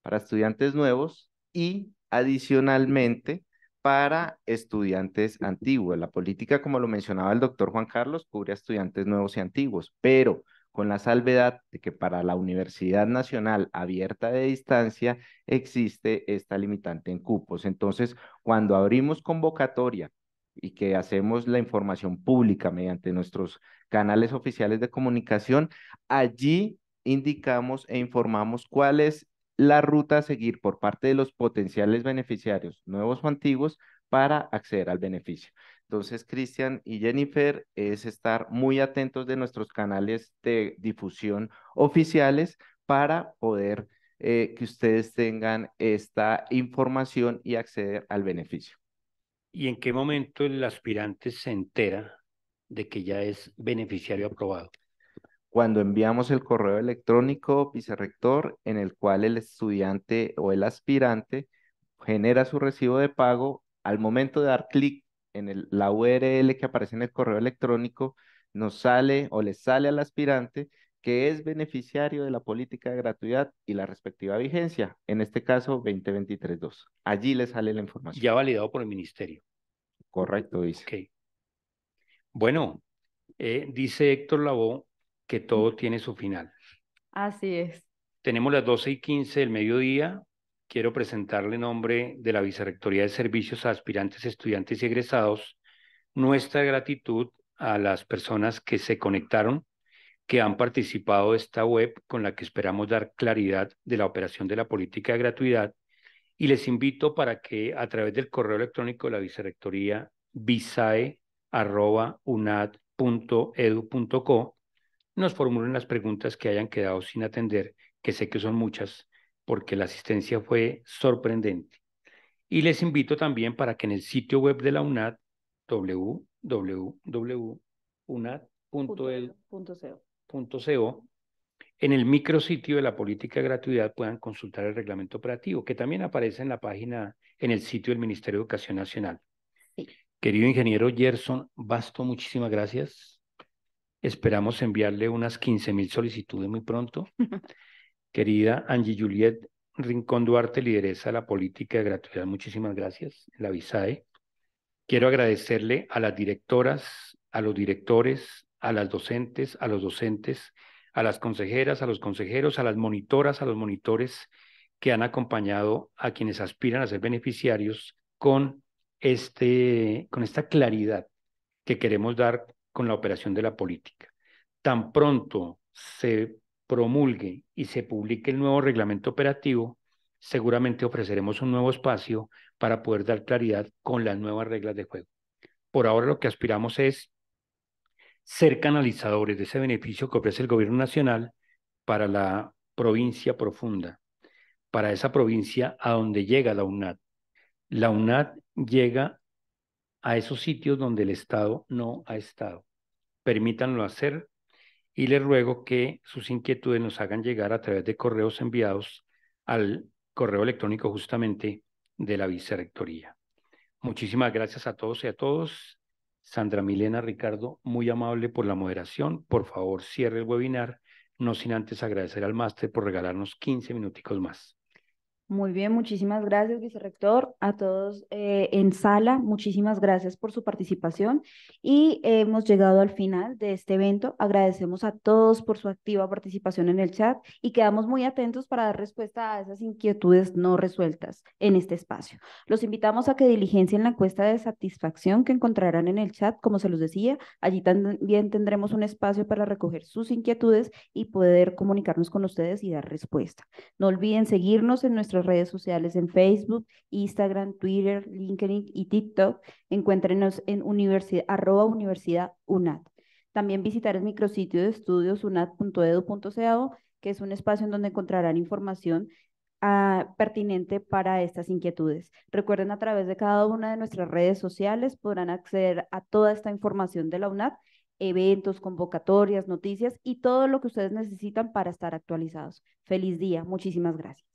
para estudiantes nuevos y adicionalmente para estudiantes antiguos. La política, como lo mencionaba el doctor Juan Carlos, cubre a estudiantes nuevos y antiguos, pero con la salvedad de que para la Universidad Nacional abierta de distancia existe esta limitante en cupos. Entonces, cuando abrimos convocatoria y que hacemos la información pública mediante nuestros canales oficiales de comunicación, allí indicamos e informamos cuál es la ruta a seguir por parte de los potenciales beneficiarios, nuevos o antiguos, para acceder al beneficio. Entonces, Cristian y Jennifer, es estar muy atentos de nuestros canales de difusión oficiales para poder eh, que ustedes tengan esta información y acceder al beneficio. ¿Y en qué momento el aspirante se entera de que ya es beneficiario aprobado? Cuando enviamos el correo electrónico vicerrector en el cual el estudiante o el aspirante genera su recibo de pago, al momento de dar clic en el, la URL que aparece en el correo electrónico, nos sale o le sale al aspirante que es beneficiario de la política de gratuidad y la respectiva vigencia, en este caso 2023-2. Allí le sale la información. Ya validado por el ministerio. Correcto, dice. Bueno, eh, dice Héctor Labó que todo tiene su final. Así es. Tenemos las 12 y 15 del mediodía, quiero presentarle en nombre de la Vicerrectoría de Servicios a aspirantes, estudiantes y egresados nuestra gratitud a las personas que se conectaron, que han participado de esta web con la que esperamos dar claridad de la operación de la política de gratuidad y les invito para que a través del correo electrónico de la Vicerrectoría visae.unad.edu.co nos formulen las preguntas que hayan quedado sin atender, que sé que son muchas, porque la asistencia fue sorprendente. Y les invito también para que en el sitio web de la UNAD, www.unad.el.co, en el micrositio de la política de gratuidad puedan consultar el reglamento operativo, que también aparece en la página, en el sitio del Ministerio de Educación Nacional. Querido ingeniero Gerson Basto, muchísimas gracias. Esperamos enviarle unas 15 mil solicitudes muy pronto. Querida Angie Juliet Rincón Duarte, lideresa de la política de gratuidad, muchísimas gracias, la VISAE. Quiero agradecerle a las directoras, a los directores, a las docentes, a los docentes, a las consejeras, a los consejeros, a las monitoras, a los monitores que han acompañado a quienes aspiran a ser beneficiarios con, este, con esta claridad que queremos dar con la operación de la política. Tan pronto se promulgue y se publique el nuevo reglamento operativo, seguramente ofreceremos un nuevo espacio para poder dar claridad con las nuevas reglas de juego. Por ahora lo que aspiramos es ser canalizadores de ese beneficio que ofrece el gobierno nacional para la provincia profunda, para esa provincia a donde llega la UNAD. La UNAD llega a esos sitios donde el Estado no ha estado. Permítanlo hacer y les ruego que sus inquietudes nos hagan llegar a través de correos enviados al correo electrónico justamente de la vicerrectoría. Muchísimas gracias a todos y a todos. Sandra Milena, Ricardo, muy amable por la moderación. Por favor, cierre el webinar, no sin antes agradecer al máster por regalarnos 15 minuticos más. Muy bien, muchísimas gracias, vicerrector. A todos eh, en sala, muchísimas gracias por su participación y hemos llegado al final de este evento. Agradecemos a todos por su activa participación en el chat y quedamos muy atentos para dar respuesta a esas inquietudes no resueltas en este espacio. Los invitamos a que diligencien la encuesta de satisfacción que encontrarán en el chat, como se los decía. Allí también tendremos un espacio para recoger sus inquietudes y poder comunicarnos con ustedes y dar respuesta. No olviden seguirnos en nuestra redes sociales en Facebook, Instagram, Twitter, LinkedIn y TikTok. Encuéntrenos en universidad, arroba universidad UNAT. También visitar el micrositio de estudios unat.edu.co, que es un espacio en donde encontrarán información ah, pertinente para estas inquietudes. Recuerden, a través de cada una de nuestras redes sociales podrán acceder a toda esta información de la UNAT eventos, convocatorias, noticias y todo lo que ustedes necesitan para estar actualizados. Feliz día, muchísimas gracias.